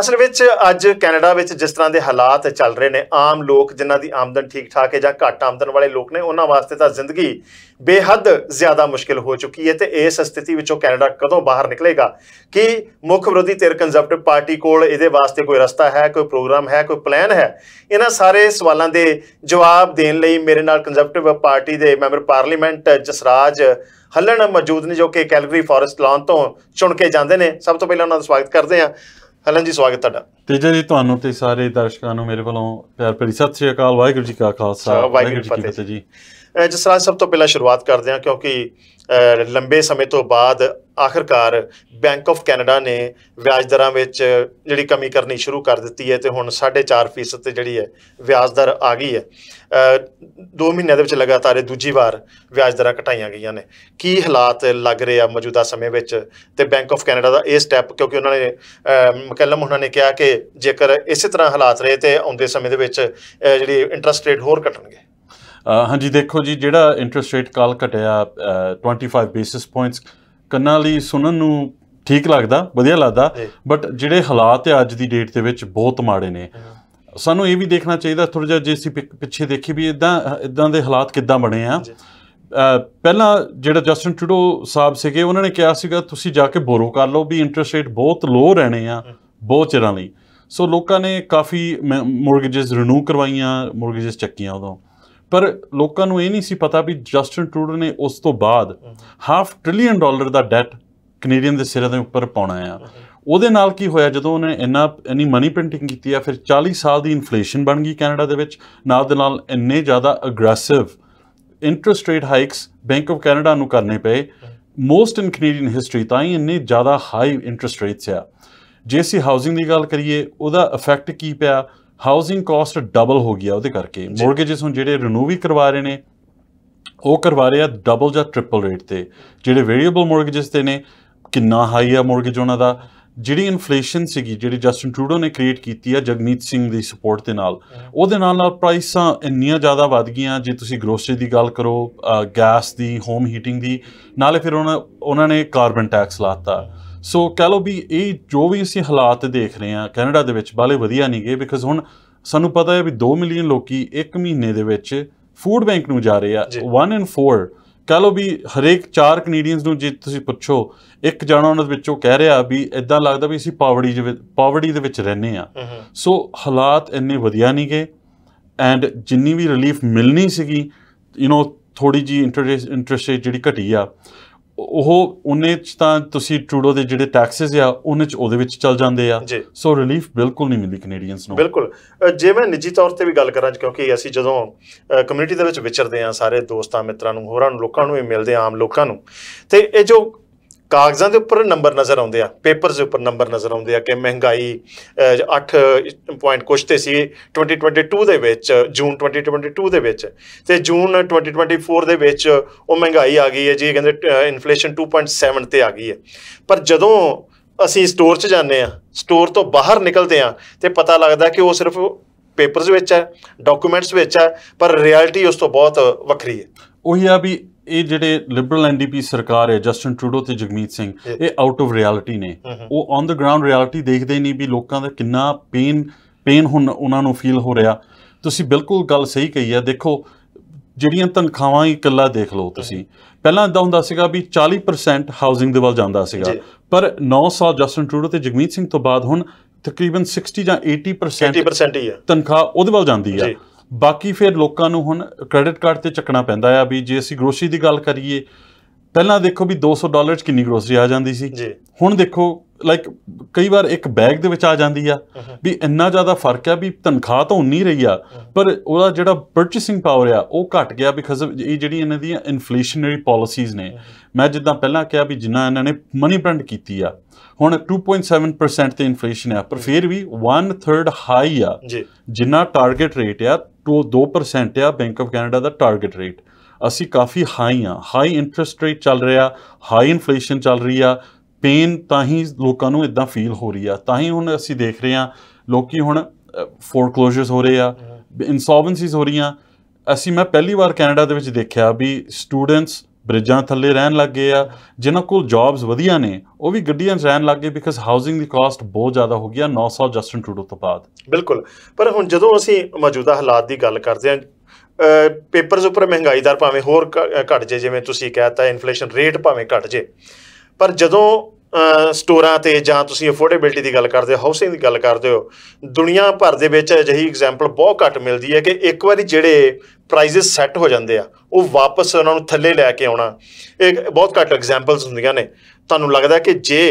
ਅਸਲ ਵਿੱਚ ਅੱਜ ਕੈਨੇਡਾ ਵਿੱਚ ਜਿਸ ਤਰ੍ਹਾਂ ਦੇ ਹਾਲਾਤ ਚੱਲ ਰਹੇ ਨੇ ਆਮ ਲੋਕ ਜਿਨ੍ਹਾਂ ਦੀ ਆਮਦਨ ਠੀਕ ਠਾਕ ਹੈ ਜਾਂ ਘੱਟ ਆਮਦਨ ਵਾਲੇ ਲੋਕ ਨੇ ਉਹਨਾਂ ਵਾਸਤੇ ਤਾਂ ਜ਼ਿੰਦਗੀ ਬੇਹੱਦ ਜ਼ਿਆਦਾ ਮੁਸ਼ਕਿਲ ਹੋ ਚੁੱਕੀ ਹੈ ਤੇ ਇਸ ਸਥਿਤੀ ਵਿੱਚੋਂ ਕੈਨੇਡਾ ਕਦੋਂ ਬਾਹਰ ਨਿਕਲੇਗਾ ਕਿ ਮੁੱਖ ਵਿਰੋਧੀ ਧਿਰ ਕੰਜ਼ਰਵੇਟਿਵ ਪਾਰਟੀ ਕੋਲ ਇਹਦੇ ਵਾਸਤੇ ਕੋਈ ਰਸਤਾ ਹੈ ਕੋਈ ਪ੍ਰੋਗਰਾਮ ਹੈ ਕੋਈ ਪਲਾਨ ਹੈ ਇਹਨਾਂ ਸਾਰੇ ਸਵਾਲਾਂ ਦੇ ਜਵਾਬ ਦੇਣ ਲਈ ਮੇਰੇ ਨਾਲ ਕੰਜ਼ਰਵੇਟਿਵ ਪਾਰਟੀ ਦੇ ਮੈਂਬਰ ਪਾਰਲੀਮੈਂਟ ਜਸਰਾਜ ਹੱਲਣ ਮੌਜੂਦ ਨੇ ਜੋ ਕਿ ਕੈਲਗਰੀ ਫੋਰੈਸਟ ਲਾਨ ਤੋਂ ਚੁਣ ਕੇ ਜਾਂਦੇ ਨੇ ਸਭ ਤੋਂ ਪਹਿਲਾਂ ਉਹਨਾਂ ਦਾ ਸਵਾਗਤ ਕਰਦੇ ਆਂ ਹਲਨ ਜੀ ਸਵਾਗਤ ਤੁਹਾਡਾ ਤੇਜਾ ਜੀ ਤੁਹਾਨੂੰ ਤੇ ਸਾਰੇ ਦਰਸ਼ਕਾਂ ਨੂੰ ਮੇਰੇ ਵੱਲੋਂ ਪਿਆਰ ਭਰੀ ਸਤਿ ਸ੍ਰੀ ਅਕਾਲ ਵਾਹਿਗੁਰੂ ਜੀ ਕਾ ਖਾਲਸਾ ਵਾਹਿਗੁਰੂ ਜੀ ਕੀ ਫਤਿਹ ਜੀ ਜਿਸ ਤਰ੍ਹਾਂ ਸਭ ਤੋਂ ਪਹਿਲਾਂ ਸ਼ੁਰੂਆਤ ਕਰਦੇ ਹਾਂ ਕਿਉਂਕਿ ਲੰਬੇ ਸਮੇਂ ਤੋਂ ਬਾਅਦ ਆਖਰਕਾਰ ਬੈਂਕ ਆਫ ਕੈਨੇਡਾ ਨੇ ਵਿਆਜ ਦਰਾਂ ਵਿੱਚ ਜਿਹੜੀ ਕਮੀ ਕਰਨੀ ਸ਼ੁਰੂ ਕਰ ਦਿੱਤੀ ਹੈ ਤੇ ਹੁਣ 4.5% ਤੇ ਜਿਹੜੀ ਹੈ ਵਿਆਜ ਦਰ ਆ ਗਈ ਹੈ 2 ਮਹੀਨਿਆਂ ਦੇ ਵਿੱਚ ਲਗਾਤਾਰ ਦੂਜੀ ਵਾਰ ਵਿਆਜ ਦਰਾਂ ਘਟਾਈਆਂ ਗਈਆਂ ਨੇ ਕੀ ਹਾਲਾਤ ਲੱਗ ਰਹੇ ਆ ਮੌਜੂਦਾ ਸਮੇਂ ਵਿੱਚ ਤੇ ਬੈਂਕ ਆਫ ਕੈਨੇਡਾ ਦਾ ਇਹ ਸਟੈਪ ਕਿਉਂਕਿ ਉਹਨਾਂ ਨੇ ਮਕਲਮ ਉਹਨਾਂ ਨੇ ਕਿਹਾ ਕਿ ਜੇਕਰ ਇਸੇ ਤਰ੍ਹਾਂ ਹਾਲਾਤ ਰਹੇ ਤੇ ਆਉਂਦੇ ਸਮੇਂ ਦੇ ਵਿੱਚ ਜਿਹੜੀ ਇੰਟਰਸਟ ਰੇਟ ਹੋਰ ਘਟਣਗੇ ਹਾਂਜੀ ਦੇਖੋ ਜੀ ਜਿਹੜਾ ਇੰਟਰਸਟ ਰੇਟ ਕਾਲ ਘਟਿਆ 25 ਬੇਸਿਸ ਪੁਆਇੰਟਸ ਕੰਨਾਂ ਲਈ ਸੁਣਨ ਨੂੰ ਠੀਕ ਲੱਗਦਾ ਵਧੀਆ ਲੱਗਦਾ ਬਟ ਜਿਹੜੇ ਹਾਲਾਤ ਹੈ ਅੱਜ ਦੀ ਡੇਟ ਦੇ ਵਿੱਚ ਬਹੁਤ ਮਾੜੇ ਨੇ ਸਾਨੂੰ ਇਹ ਵੀ ਦੇਖਣਾ ਚਾਹੀਦਾ ਥੋੜਾ ਜਿਹਾ ਜੇ ਅਸੀਂ ਪਿੱਛੇ ਦੇਖੀ ਵੀ ਇਦਾਂ ਇਦਾਂ ਦੇ ਹਾਲਾਤ ਕਿੱਦਾਂ ਬਣੇ ਆ ਪਹਿਲਾਂ ਜਿਹੜਾ ਜਸਟਨ ਟਿਊਡੋ ਸਾਹਿਬ ਸੀਗੇ ਉਹਨਾਂ ਨੇ ਕਿਹਾ ਸੀਗਾ ਤੁਸੀਂ ਜਾ ਕੇ ਬੋਰੋ ਕਰ ਲਓ ਵੀ ਇੰਟਰਸਟ ਰੇਟ ਬਹੁਤ ਲੋ ਰਹਿਣੇ ਆ ਬਹੁਤ ਚਿਰਾਂ ਲਈ ਸੋ ਲੋਕਾਂ ਨੇ ਕਾਫੀ ਮੌਰਗੇਜਸ ਰੀਨਿਊ ਕਰਵਾਈਆਂ ਮੌਰਗੇਜਸ ਚੱਕੀਆਂ ਉਦੋਂ ਪਰ ਲੋਕਾਂ ਨੂੰ ਇਹ ਨਹੀਂ ਸੀ ਪਤਾ ਵੀ ਜਸਟਨ ਟਰੂਡੋ ਨੇ ਉਸ ਤੋਂ ਬਾਅਦ ਹਾਫ ਟ੍ਰਿਲੀਅਨ ਡਾਲਰ ਦਾ ਡੈਟ ਕੈਨੇਡੀਅਨ ਦੇ ਸਿਰ ਦੇ ਉੱਪਰ ਪਾਉਣਾ ਆ ਉਹਦੇ ਨਾਲ ਕੀ ਹੋਇਆ ਜਦੋਂ ਉਹਨੇ ਇੰਨਾ ਇਨੀ ਮਨੀ ਪ੍ਰਿੰਟਿੰਗ ਕੀਤੀ ਆ ਫਿਰ 40 ਸਾਲ ਦੀ ਇਨਫਲੇਸ਼ਨ ਬਣ ਗਈ ਕੈਨੇਡਾ ਦੇ ਵਿੱਚ ਨਾਲ ਦੇ ਨਾਲ ਇੰਨੇ ਜ਼ਿਆਦਾ aggressive interest rate hikes Bank of Canada ਨੂੰ ਕਰਨੇ ਪਏ ਮੋਸਟ ਇਨ ਕੈਨੇਡੀਅਨ ਹਿਸਟਰੀ ਤਾਂ ਇੰਨੇ ਜ਼ਿਆਦਾ ਹਾਈ ਇੰਟਰਸਟ ਰੇਟਸ ਆ ਜੇਸੀ ਹਾਊਸਿੰਗ ਦੀ ਗੱਲ ਕਰੀਏ ਉਹਦਾ ਇਫੈਕਟ ਕੀ ਪਿਆ ਹਾਊਸਿੰਗ ਕਾਸਟ ਡਬਲ ਹੋ ਗਿਆ ਉਹਦੇ ਕਰਕੇ ਮੋਰਗੇਜਸ ਹੁਣ ਜਿਹੜੇ ਰੀਨਿਊ ਵੀ ਕਰਵਾ ਰਹੇ ਨੇ ਉਹ ਕਰਵਾ ਰਹੇ ਆ ਡਬਲ ਜਾਂ ਟ੍ਰਿਪਲ ਰੇਟ ਤੇ ਜਿਹੜੇ ਵੇਰੀਏਬਲ ਮੋਰਗੇਜਸ ਤੇ ਨੇ ਕਿੰਨਾ ਹਾਈ ਆ ਮੋਰਗੇਜ ਉਹਨਾਂ ਦਾ ਜਿਹੜੀ ਇਨਫਲੇਸ਼ਨ ਸੀਗੀ ਜਿਹੜੀ ਜਸਟਨ ਟਰੂਡੋ ਨੇ ਕ੍ਰੀਏਟ ਕੀਤੀ ਆ ਜਗਮੀਤ ਸਿੰਘ ਦੀ ਸਪੋਰਟ ਦੇ ਨਾਲ ਉਹਦੇ ਨਾਲ ਨਾਲ ਪ੍ਰਾਈਸਾਂ ਇੰਨੀਆਂ ਜ਼ਿਆਦਾ ਵਧ ਗਈਆਂ ਜੇ ਤੁਸੀਂ ਗਰੋਸਰੀ ਦੀ ਗੱਲ ਕਰੋ ਗੈਸ ਦੀ ਹੋਮ ਹੀਟਿੰਗ ਦੀ ਨਾਲੇ ਫਿਰ ਉਹਨਾਂ ਉਹਨਾਂ ਨੇ ਕਾਰਬਨ ਟੈਕਸ ਲਾਤਾ ਸੋ ਕਹ ਲੋ ਵੀ ਇਹ ਜੋ ਵੀ ਅਸੀਂ ਹਾਲਾਤ ਦੇਖ ਰਹੇ ਆ ਕੈਨੇਡਾ ਦੇ ਵਿੱਚ ਬਾਲੇ ਵਧੀਆ ਨਹੀਂ ਗਏ ਬਿਕਾਜ਼ ਹੁਣ ਸਾਨੂੰ ਪਤਾ ਹੈ ਵੀ 2 ਮਿਲੀਅਨ ਲੋਕੀ 1 ਮਹੀਨੇ ਦੇ ਵਿੱਚ ਫੂਡ ਬੈਂਕ ਨੂੰ ਜਾ ਰਹੇ ਆ 1 ਇਨ 4 ਕਹ ਲੋ ਵੀ ਹਰੇਕ 4 ਕੈਨੇਡੀਅਨਸ ਨੂੰ ਜੇ ਤੁਸੀਂ ਪੁੱਛੋ ਇੱਕ ਜਣਾ ਉਹਨਾਂ ਵਿੱਚੋਂ ਕਹਿ ਰਿਹਾ ਵੀ ਇਦਾਂ ਲੱਗਦਾ ਵੀ ਅਸੀਂ ਪਾਵਰਟੀ ਦੇ ਪਾਵਰਟੀ ਦੇ ਵਿੱਚ ਰਹਿੰਦੇ ਆ ਸੋ ਹਾਲਾਤ ਇੰਨੇ ਵਧੀਆ ਨਹੀਂ ਗਏ ਐਂਡ ਜਿੰਨੀ ਵੀ ਰਿਲੀਫ ਮਿਲਣੀ ਸੀਗੀ ਯੂ نو ਥੋੜੀ ਜੀ ਇੰਟਰਸਟ ਜਿਹੜੀ ਘਟੀ ਆ ਉਹ ਉਹਨੇ ਚ ਤਾਂ ਤੁਸੀਂ ਟਰੂਡੋ ਦੇ ਜਿਹੜੇ ਟੈਕਸਸ ਆ ਉਹਨੇ ਚ ਉਹਦੇ ਵਿੱਚ ਚੱਲ ਜਾਂਦੇ ਆ ਸੋ ਰਿਲੀਫ ਬਿਲਕੁਲ ਨਹੀਂ ਮਿਲਦੀ ਕੈਨੇਡੀਅਨਸ ਨੂੰ ਬਿਲਕੁਲ ਜੇ ਮੈਂ ਨਿੱਜੀ ਤੌਰ ਤੇ ਵੀ ਗੱਲ ਕਰਾਂ ਕਿਉਂਕਿ ਅਸੀਂ ਜਦੋਂ ਕਮਿਊਨਿਟੀ ਦੇ ਵਿੱਚ ਵਿਚਰਦੇ ਆ ਸਾਰੇ ਦੋਸਤਾਂ ਮਿੱਤਰਾਂ ਨੂੰ ਹੋਰਾਂ ਨੂੰ ਲੋਕਾਂ ਨੂੰ ਵੀ ਮਿਲਦੇ ਆਮ ਲੋਕਾਂ ਨੂੰ ਤੇ ਇਹ ਜੋ ਕਾਗਜ਼ਾਂ ਦੇ ਉੱਪਰ ਨੰਬਰ ਨਜ਼ਰ ਆਉਂਦੇ ਆ ਪੇਪਰਸ ਦੇ ਉੱਪਰ ਨੰਬਰ ਨਜ਼ਰ ਆਉਂਦੇ ਆ ਕਿ ਮਹਿੰਗਾਈ 8 ਪੁਆਇੰਟ ਕੁਝ ਤੇ ਸੀ 2022 ਦੇ ਵਿੱਚ ਜੂਨ 2022 ਦੇ ਵਿੱਚ ਤੇ ਜੂਨ 2024 ਦੇ ਵਿੱਚ ਉਹ ਮਹਿੰਗਾਈ ਆ ਗਈ ਹੈ ਜੀ ਕਹਿੰਦੇ ਇਨਫਲੇਸ਼ਨ 2.7 ਤੇ ਆ ਗਈ ਹੈ ਪਰ ਜਦੋਂ ਅਸੀਂ ਸਟੋਰ 'ਚ ਜਾਂਦੇ ਆ ਸਟੋਰ ਤੋਂ ਬਾਹਰ ਨਿਕਲਦੇ ਆ ਤੇ ਪਤਾ ਲੱਗਦਾ ਕਿ ਉਹ ਸਿਰਫ ਪੇਪਰਸ ਵਿੱਚ ਹੈ ਡਾਕੂਮੈਂਟਸ ਵਿੱਚ ਹੈ ਪਰ ਰਿਐਲਿਟੀ ਉਸ ਤੋਂ ਬਹੁਤ ਵੱਖਰੀ ਹੈ ਉਹੀ ਆ ਵੀ ਇਹ ਜਿਹੜੇ ਲਿਬਰਲ ਐਨਡੀਪੀ ਸਰਕਾਰ ਹੈ ਜਸਟਨ ਟਰੂਡੋ ਤੇ ਜਗਮੀਤ ਸਿੰਘ ਇਹ ਆਊਟ ਆਫ ਰਿਐਲਿਟੀ ਨੇ ਉਹ ਔਨ ਦਾ ਗਰਾਊਂਡ ਰਿਐਲਿਟੀ ਦੇਖਦੇ ਨਹੀਂ ਵੀ ਲੋਕਾਂ ਦਾ ਕਿੰਨਾ ਪੇਨ ਪੇਨ ਹੁਣ ਉਹਨਾਂ ਨੂੰ ਫੀਲ ਹੋ ਰਿਹਾ ਤੁਸੀਂ ਬਿਲਕੁਲ ਗੱਲ ਸਹੀ ਕਹੀ ਹੈ ਦੇਖੋ ਜਿਹੜੀਆਂ ਤਨਖਾਹਾਂ ਹੀ ਇਕੱਲਾ ਦੇਖ ਲਓ ਤੁਸੀਂ ਪਹਿਲਾਂ ਇਦਾਂ ਹੁੰਦਾ ਸੀਗਾ ਵੀ 40% ਹਾਊਸਿੰਗ ਦੇ ਵੱਲ ਜਾਂਦਾ ਸੀਗਾ ਪਰ 9 ਸਾਲ ਜਸਟਨ ਟਰੂਡੋ ਤੇ ਜਗਮੀਤ ਸਿੰਘ ਤੋਂ ਬਾਅਦ ਹੁਣ ਤਕਰੀਬਨ 60 ਜਾਂ 80% 80% ਹੀ ਹੈ ਤਨਖਾਹ ਉਹਦੇ ਵੱਲ ਜਾਂਦੀ ਆ ਬਾਕੀ ਫਿਰ ਲੋਕਾਂ ਨੂੰ ਹੁਣ ਕ੍ਰੈਡਿਟ ਕਾਰਡ ਤੇ ਚੱਕਣਾ ਪੈਂਦਾ ਆ ਵੀ ਜੇ ਅਸੀਂ ਗਰੋਸਰੀ ਦੀ ਗੱਲ ਕਰੀਏ ਪਹਿਲਾਂ ਦੇਖੋ ਵੀ 200 ਡਾਲਰ ਚ ਕਿੰਨੀ ਗਰੋਸਰੀ ਆ ਜਾਂਦੀ ਸੀ ਹੁਣ ਦੇਖੋ ਲਾਈਕ ਕਈ ਵਾਰ ਇੱਕ ਬੈਗ ਦੇ ਵਿੱਚ ਆ ਜਾਂਦੀ ਆ ਵੀ ਇੰਨਾ ਜ਼ਿਆਦਾ ਫਰਕ ਆ ਵੀ ਤਨਖਾਹ ਤਾਂ ਉਨੀ ਰਹੀ ਆ ਪਰ ਉਹਦਾ ਜਿਹੜਾ ਪਰਚੇਸਿੰਗ ਪਾਵਰ ਆ ਉਹ ਘਟ ਗਿਆ ਬਿਕਾਜ਼ ਇਹ ਜਿਹੜੀ ਇਹਨਾਂ ਦੀਆਂ ਇਨਫਲੇਸ਼ਨਰੀ ਪਾਲਿਸੀਜ਼ ਨੇ ਮੈਂ ਜਿੱਦਾਂ ਪਹਿਲਾਂ ਕਿਹਾ ਵੀ ਜਿੰਨਾ ਇਹਨਾਂ ਨੇ ਮਨੀ ਪ੍ਰਿੰਟ ਕੀਤੀ ਆ ਹੁਣ 2.7% ਤੇ ਇਨਫਲੇਸ਼ਨ ਆ ਪਰ ਫਿਰ ਵੀ 1/3 ਹਾਈ ਆ ਜਿੰਨਾ ਟਾਰਗੇਟ ਰੇਟ ਆ ਤੋਂ 2% ਆ ਬੈਂਕ ਆਫ ਕੈਨੇਡਾ ਦਾ ਟਾਰਗੇਟ ਰੇਟ ਅਸੀਂ ਕਾਫੀ ਹਾਈ ਆ ਹਾਈ ਇੰਟਰਸਟ ਰੇਟ ਚੱਲ ਰਿਹਾ ਹਾਈ ਇਨਫਲੇਸ਼ਨ ਚੱਲ ਰਹੀ ਆ ਪੇਨ ਤਾਂ ਹੀ ਲੋਕਾਂ ਨੂੰ ਇਦਾਂ ਫੀਲ ਹੋ ਰਹੀ ਆ ਤਾਂ ਹੀ ਹੁਣ ਅਸੀਂ ਦੇਖ ਰਹੇ ਆ ਲੋਕੀ ਹੁਣ ਫੋਰਕਲੋਜ਼ਰਸ ਹੋ ਰਹੇ ਆ ਇਨਸੋਲਵੈਂਸੀਜ਼ ਹੋ ਰਹੀਆਂ ਅਸੀਂ ਮੈਂ ਪਹਿਲੀ ਵਾਰ ਕੈਨੇਡਾ ਦੇ ਵਿੱਚ ਦੇਖਿਆ ਵੀ ਸਟੂਡੈਂਟਸ ਬ੍ਰਿਜਾਂ ਥੱਲੇ ਰਹਿਣ ਲੱਗ ਗਏ ਆ ਜਿਨ੍ਹਾਂ ਕੋਲ ਜੌਬਸ ਵਧੀਆ ਨੇ ਉਹ ਵੀ ਗੱਡੀਆਂ 'ਚ ਰਹਿਣ ਲੱਗ ਗਏ ਬਿਕਾਜ਼ ਹਾਊਸਿੰਗ ਦੀ ਕਾਸਟ ਬਹੁਤ ਜ਼ਿਆਦਾ ਹੋ ਗਿਆ 900 ਜਸਟਨ ਟੂਡੋ ਤੋਂ ਬਾਅਦ ਬਿਲਕੁਲ ਪਰ ਹੁਣ ਜਦੋਂ ਅਸੀਂ ਮੌਜੂਦਾ ਹਾਲਾਤ ਦੀ ਗੱਲ ਕਰਦੇ ਹਾਂ ਪੇਪਰਸ ਉੱਪਰ ਮਹਿੰਗਾਈ ਦਰ ਭਾਵੇਂ ਹੋਰ ਘਟ ਜੇ ਜਿਵੇਂ ਤੁਸੀਂ ਕਹਿਤਾ ਇਨਫਲੇਸ਼ਨ ਰੇਟ ਭਾਵੇਂ ਘਟ ਜੇ ਪਰ ਜਦੋਂ ਸਟੋਰਾਂ ਤੇ ਜਾਂ ਤੁਸੀਂ ਅਫੋਰਡੇਬਿਲਟੀ ਦੀ ਗੱਲ ਕਰਦੇ ਹੋ ਹਾਊਸਿੰਗ ਦੀ ਗੱਲ ਕਰਦੇ ਹੋ ਦੁਨੀਆ ਭਰ ਦੇ ਵਿੱਚ ਅਜਿਹੀ ਐਗਜ਼ਾਮਪਲ ਬਹੁਤ ਘੱਟ ਮਿਲਦੀ ਹੈ ਕਿ ਇੱਕ ਵਾਰੀ ਜਿਹੜੇ ਪ੍ਰਾਈਸਸ ਸੈੱਟ ਹੋ ਜਾਂਦੇ ਆ ਉਹ ਵਾਪਸ ਉਹਨਾਂ ਨੂੰ ਥੱਲੇ ਲੈ ਕੇ ਆਉਣਾ ਇਹ ਬਹੁਤ ਘੱਟ ਐਗਜ਼ਾਮਪਲਸ ਹੁੰਦੀਆਂ ਨੇ ਤੁਹਾਨੂੰ ਲੱਗਦਾ ਕਿ ਜੇ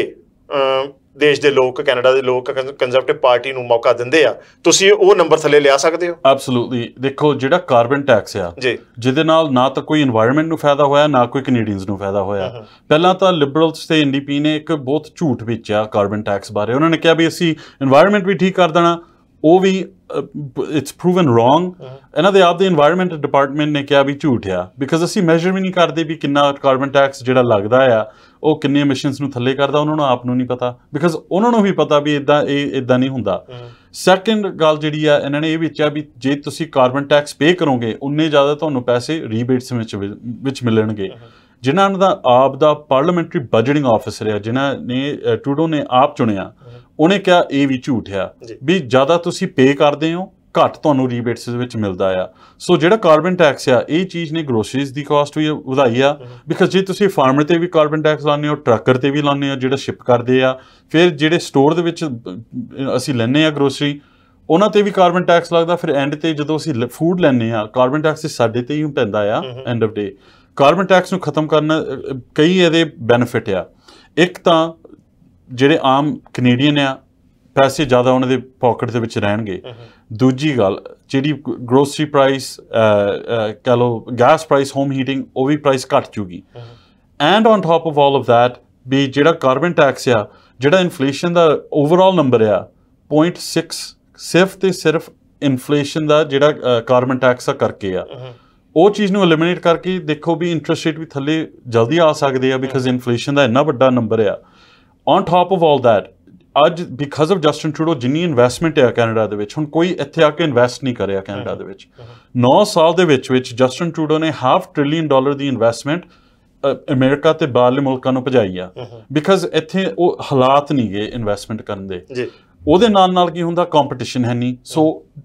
ਦੇਸ਼ ਦੇ ਲੋਕ ਕੈਨੇਡਾ ਦੇ ਲੋਕ ਕੰਜ਼ਰਵੇਟਿਵ ਪਾਰਟੀ ਨੂੰ ਮੌਕਾ ਦਿੰਦੇ ਆ ਤੁਸੀਂ ਉਹ ਨੰਬਰ ਥੱਲੇ ਲਿਆ ਸਕਦੇ ਹੋ ਐਬਸੋਲੂਟਲੀ ਦੇਖੋ ਜਿਹੜਾ ਕਾਰਬਨ ਟੈਕਸ ਆ ਜਿਹਦੇ ਨਾਲ ਨਾ ਤਾਂ ਕੋਈ এনवायरमेंट ਨੂੰ ਫਾਇਦਾ ਹੋਇਆ ਨਾ ਕੋਈ ਕੈਨੇਡੀਅਨਸ ਨੂੰ ਫਾਇਦਾ ਹੋਇਆ ਪਹਿਲਾਂ ਤਾਂ ਲਿਬਰਲਸ ਤੇ ਐਨਡੀਪੀ ਨੇ ਇੱਕ ਬਹੁਤ ਝੂਠ ਵੇਚਿਆ ਕਾਰਬਨ ਟੈਕਸ ਬਾਰੇ ਉਹਨਾਂ ਨੇ ਕਿਹਾ ਵੀ ਅਸੀਂ এনवायरमेंट ਵੀ ਠੀਕ ਕਰ ਦੇਣਾ ਉਹ ਵੀ ਇਟਸ ਪ੍ਰੂਵਨ ਰੋਂਗ ਇਹਨਾਂ ਦੇ ਆਪ ਦੇ এনवायरमेंट ਡਿਪਾਰਟਮੈਂਟ ਨੇ ਕਿਹਾ ਵੀ ਝੂਠ ਆ ਬਿਕਾਜ਼ ਅਸੀਂ ਮੈਜਰ ਵੀ ਨਹੀਂ ਕਰਦੇ ਵੀ ਕਿੰਨਾ ਕਾਰਬਨ ਟੈਕਸ ਜਿਹੜਾ ਲੱਗਦਾ ਆ ਉਹ ਕਿੰਨੇ ਐਮਿਸ਼ਨਸ ਨੂੰ ਥੱਲੇ ਕਰਦਾ ਉਹਨਾਂ ਨੂੰ ਆਪ ਨੂੰ ਨਹੀਂ ਪਤਾ ਬਿਕਾਜ਼ ਉਹਨਾਂ ਨੂੰ ਵੀ ਪਤਾ ਵੀ ਇਦਾਂ ਇਹ ਇਦਾਂ ਨਹੀਂ ਹੁੰਦਾ ਸੈਕੰਡ ਗੱਲ ਜਿਹੜੀ ਆ ਇਹਨਾਂ ਨੇ ਇਹ ਵਿੱਚ ਆ ਵੀ ਜੇ ਤੁਸੀਂ ਕਾਰਬਨ ਟੈਕਸ ਪੇ ਕਰੋਗੇ ਉਨੇ ਜ਼ਿਆਦਾ ਤੁਹਾਨੂੰ ਪੈਸੇ ਰੀਬੇਟਸ ਵਿੱਚ ਵਿੱਚ ਮਿਲਣਗੇ ਜਿਨ੍ਹਾਂ ਦਾ ਆਪ ਦਾ ਪਾਰਲੀਮੈਂਟਰੀ ਬਜਟਿੰਗ ਆਫੀਸਰ ਹੈ ਜਿਨ੍ਹਾਂ ਨੇ ਟੂਡੋ ਨੇ ਆਪ ਚੁਣਿਆ ਉਹਨੇ ਕਿਹਾ ਇਹ ਵੀ ਝੂਠ ਆ ਵੀ ਜ਼ਿਆਦਾ ਤੁਸੀਂ ਪੇ ਕਰਦੇ ਹੋ ਘੱਟ ਤੁਹਾਨੂੰ ਰੀਬੇਟਸ ਦੇ ਵਿੱਚ ਮਿਲਦਾ ਆ ਸੋ ਜਿਹੜਾ ਕਾਰਬਨ ਟੈਕਸ ਆ ਇਹ ਚੀਜ਼ ਨੇ ਗਰੋਸਰੀਜ਼ ਦੀ ਕਾਸਟ ਵੀ ਵਧਾਈ ਆ ਬਿਕਾਜ਼ ਜੇ ਤੁਸੀਂ ਫਾਰਮਰ ਤੇ ਵੀ ਕਾਰਬਨ ਟੈਕਸ ਲਾਉਂਦੇ ਹੋ ਟਰੱਕਰ ਤੇ ਵੀ ਲਾਉਂਦੇ ਹੋ ਜਿਹੜਾ ਸ਼ਿਪ ਕਰਦੇ ਆ ਫਿਰ ਜਿਹੜੇ ਸਟੋਰ ਦੇ ਵਿੱਚ ਅਸੀਂ ਲੈਨੇ ਆ ਗਰੋਸਰੀ ਉਹਨਾਂ ਤੇ ਵੀ ਕਾਰਬਨ ਟੈਕਸ ਲੱਗਦਾ ਫਿਰ ਐਂਡ ਤੇ ਜਦੋਂ ਅਸੀਂ ਫੂਡ ਲੈਨੇ ਆ ਕਾਰਬਨ ਟੈਕਸ ਸਾਡੇ ਤੇ ਹੀ ਪੈਂਦਾ ਆ end of day carbon tax ਨੂੰ ਖਤਮ ਕਰਨ ਕਈ ਇਹਦੇ ਬੈਨੀਫਿਟ ਆ ਇੱਕ ਤਾਂ ਜਿਹੜੇ ਆਮ ਕੈਨੇਡੀਅਨ ਆ ਪੈਸੇ ਜ਼ਿਆਦਾ ਉਹਨਾਂ ਦੇ ਪਾਕਟ ਦੇ ਵਿੱਚ ਰਹਿਣਗੇ ਦੂਜੀ ਗੱਲ ਜਿਹੜੀ ਗਰੋਸਰੀ ਪ੍ਰਾਈਸ ਕਹ ਲੋ ਗੈਸ ਪ੍ਰਾਈਸ ਹੋਮ ਹੀਟਿੰਗ ਉਹ ਵੀ ਪ੍ਰਾਈਸ ਘਟ ਜੂਗੀ and on top of all of that ਵੀ ਜਿਹੜਾ ਕਾਰਬਨ ਟੈਕਸ ਆ ਜਿਹੜਾ ਇਨਫਲੇਸ਼ਨ ਦਾ ਓਵਰਆਲ ਨੰਬਰ ਆ 0.6 ਸਿਰਫ ਤੇ ਸਿਰਫ ਇਨਫਲੇਸ਼ਨ ਦਾ ਜਿਹੜਾ ਕਾਰਬਨ ਟੈਕਸ ਆ ਕਰਕੇ ਆ ਉਹ ਚੀਜ਼ ਨੂੰ ਐਲੀਮੀਨੇਟ ਕਰਕੇ ਦੇਖੋ ਵੀ ਇੰਟਰਸਟ ਰੇਟ ਵੀ ਥੱਲੇ ਜਲਦੀ ਆ ਸਕਦੇ ਆ ਬਿਕਾਜ਼ ਇਨਫਲੇਸ਼ਨ ਦਾ ਇੰਨਾ ਵੱਡਾ ਨੰਬਰ ਆ on top of all that ਅੱਜ ਬਿਕਾਜ਼ ਆਫ ਜਸਟਨ ਟਰੂਡੋ ਜਿੰਨੀ ਇਨਵੈਸਟਮੈਂਟ ਹੈ ਕੈਨੇਡਾ ਦੇ ਵਿੱਚ ਹੁਣ ਕੋਈ ਇੱਥੇ ਆ ਕੇ ਇਨਵੈਸਟ ਨਹੀਂ ਕਰਿਆ ਕੈਨੇਡਾ ਦੇ ਵਿੱਚ 9 ਸਾਲ ਦੇ ਵਿੱਚ ਵਿੱਚ ਜਸਟਨ ਟਰੂਡੋ ਨੇ ਹਾਫ ਟ੍ਰਿਲੀਅਨ ਡਾਲਰ ਦੀ ਇਨਵੈਸਟਮੈਂਟ ਅਮਰੀਕਾ ਤੇ ਬਾਹਰਲੇ ਮੁਲਕਾਂ ਨੂੰ ਭਜਾਈ ਆ ਬਿਕਾਜ਼ ਇੱਥੇ ਉਹ ਹਾਲਾਤ ਨਹੀਂ ਗਏ ਇਨਵੈਸਟਮੈਂਟ ਕਰਨ ਦੇ ਜੀ ਉਹਦੇ ਨਾਲ ਨਾਲ ਕੀ ਹੁੰਦਾ ਕੰਪੀਟੀਸ਼ਨ ਹੈ ਨਹੀਂ ਸੋ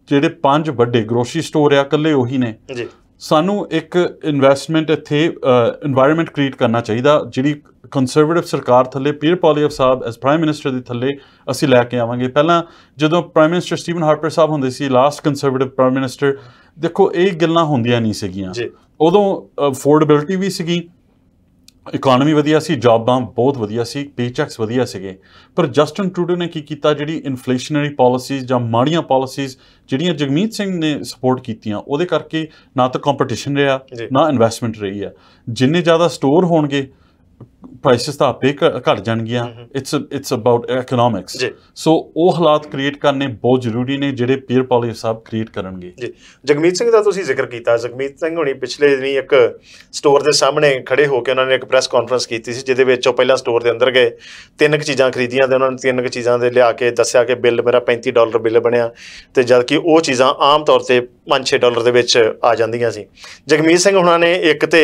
ਜਿਹੜੇ ਪੰਜ ਵੱਡੇ ਗਰੋਸਰੀ ਸਟੋਰ ਆ ਇਕੱਲੇ ਉਹੀ ਨੇ ਜੀ ਸਾਨੂੰ ਇੱਕ ਇਨਵੈਸਟਮੈਂਟ ਇੱਥੇ এনवायरमेंट ਕ੍ਰੀਏਟ ਕਰਨਾ ਚਾਹੀਦਾ ਜਿਹੜੀ ਕੰਜ਼ਰਵੇਟਿਵ ਸਰਕਾਰ ਥੱਲੇ Pierre Poilievre sahib as prime minister ਦੇ ਥੱਲੇ ਅਸੀਂ ਲੈ ਕੇ ਆਵਾਂਗੇ ਪਹਿਲਾਂ ਜਦੋਂ prime minister Stephen Harper sahib ਹੁੰਦੇ ਸੀ ਲਾਸਟ ਕੰਜ਼ਰਵੇਟਿਵ ਪ੍ਰਾਈਮ ਮਿਨਿਸਟਰ ਦੇਖੋ ਇਹ ਗੱਲਾਂ ਹੁੰਦੀਆਂ ਨਹੀਂ ਸੀਗੀਆਂ ਉਦੋਂ ਅਫੋਰਡੇਬਿਲਟੀ ਵੀ ਸੀਗੀ ਇਕਨੋਮੀ ਵਧੀਆ ਸੀ ਜੌਬਾਂ ਬਹੁਤ ਵਧੀਆ ਸੀ ਪੇਚੈਕਸ ਵਧੀਆ ਸੀਗੇ ਪਰ ਜਸਟਨ ਟਰੂਡੋ ਨੇ ਕੀ ਕੀਤਾ ਜਿਹੜੀ ਇਨਫਲੇਸ਼ਨਰੀ ਪਾਲਿਸੀਜ਼ ਜਾਂ ਮਾੜੀਆਂ ਪਾਲਿਸੀਜ਼ ਜਿਹੜੀਆਂ ਜਗਮੀਤ ਸਿੰਘ ਨੇ ਸਪੋਰਟ ਕੀਤੀਆਂ ਉਹਦੇ ਕਰਕੇ ਨਾ ਤਾਂ ਕੰਪੀਟੀਸ਼ਨ ਰਿਹਾ ਨਾ ਇਨਵੈਸਟਮੈਂਟ ਰਹੀ ਆ ਜਿੰਨੇ ਜ਼ਿਆਦਾ ਸਟੋਰ ਹੋਣਗੇ ਪ੍ਰਾਈਸਸ ਤਾਂ ਆਪੇ ਘਟ ਜਾਣਗੀਆਂ it's it's about economics so ਉਹ ਹਾਲਾਤ ਕ੍ਰੀਏਟ ਕਰਨੇ ਬਹੁਤ ਜ਼ਰੂਰੀ ਨੇ ਜਿਹੜੇ ਪੀਅਰ ਪਾਲੀ ਸਾਹਿਬ ਕ੍ਰੀਏਟ ਕਰਨਗੇ ਜੀ ਜਗਮੀਤ ਸਿੰਘ ਦਾ ਤੁਸੀਂ ਜ਼ਿਕਰ ਕੀਤਾ ਜਗਮੀਤ ਸਿੰਘ ਹੁਣੀ ਪਿਛਲੇ ਦਿਨੀ ਇੱਕ ਸਟੋਰ ਦੇ ਸਾਹਮਣੇ ਖੜੇ ਹੋ ਕੇ ਉਹਨਾਂ ਨੇ ਇੱਕ ਪ੍ਰੈਸ ਕਾਨਫਰੰਸ ਕੀਤੀ ਸੀ ਜਿਹਦੇ ਵਿੱਚ ਉਹ ਪਹਿਲਾਂ ਸਟੋਰ ਦੇ ਅੰਦਰ ਗਏ ਤਿੰਨ ਕੁ ਚੀਜ਼ਾਂ ਖਰੀਦੀਆਂ ਤੇ ਉਹਨਾਂ ਨੇ ਤਿੰਨ ਕੁ ਚੀਜ਼ਾਂ ਦੇ ਲਿਆ ਕੇ ਦੱਸਿਆ ਕਿ ਬਿੱਲ ਮੇਰਾ 35 ਡਾਲਰ ਬਿੱਲ ਬਣਿਆ ਤੇ ਜਦ ਕਿ ਉਹ ਚੀਜ਼ਾਂ ਆਮ ਤੌਰ ਤੇ 5-6 ਡਾਲਰ ਦੇ ਵਿੱਚ ਆ ਜਾਂਦੀਆਂ ਸੀ ਜਗਮੀਤ ਸਿੰਘ ਹੁਣਾਂ ਨੇ ਇੱਕ ਤੇ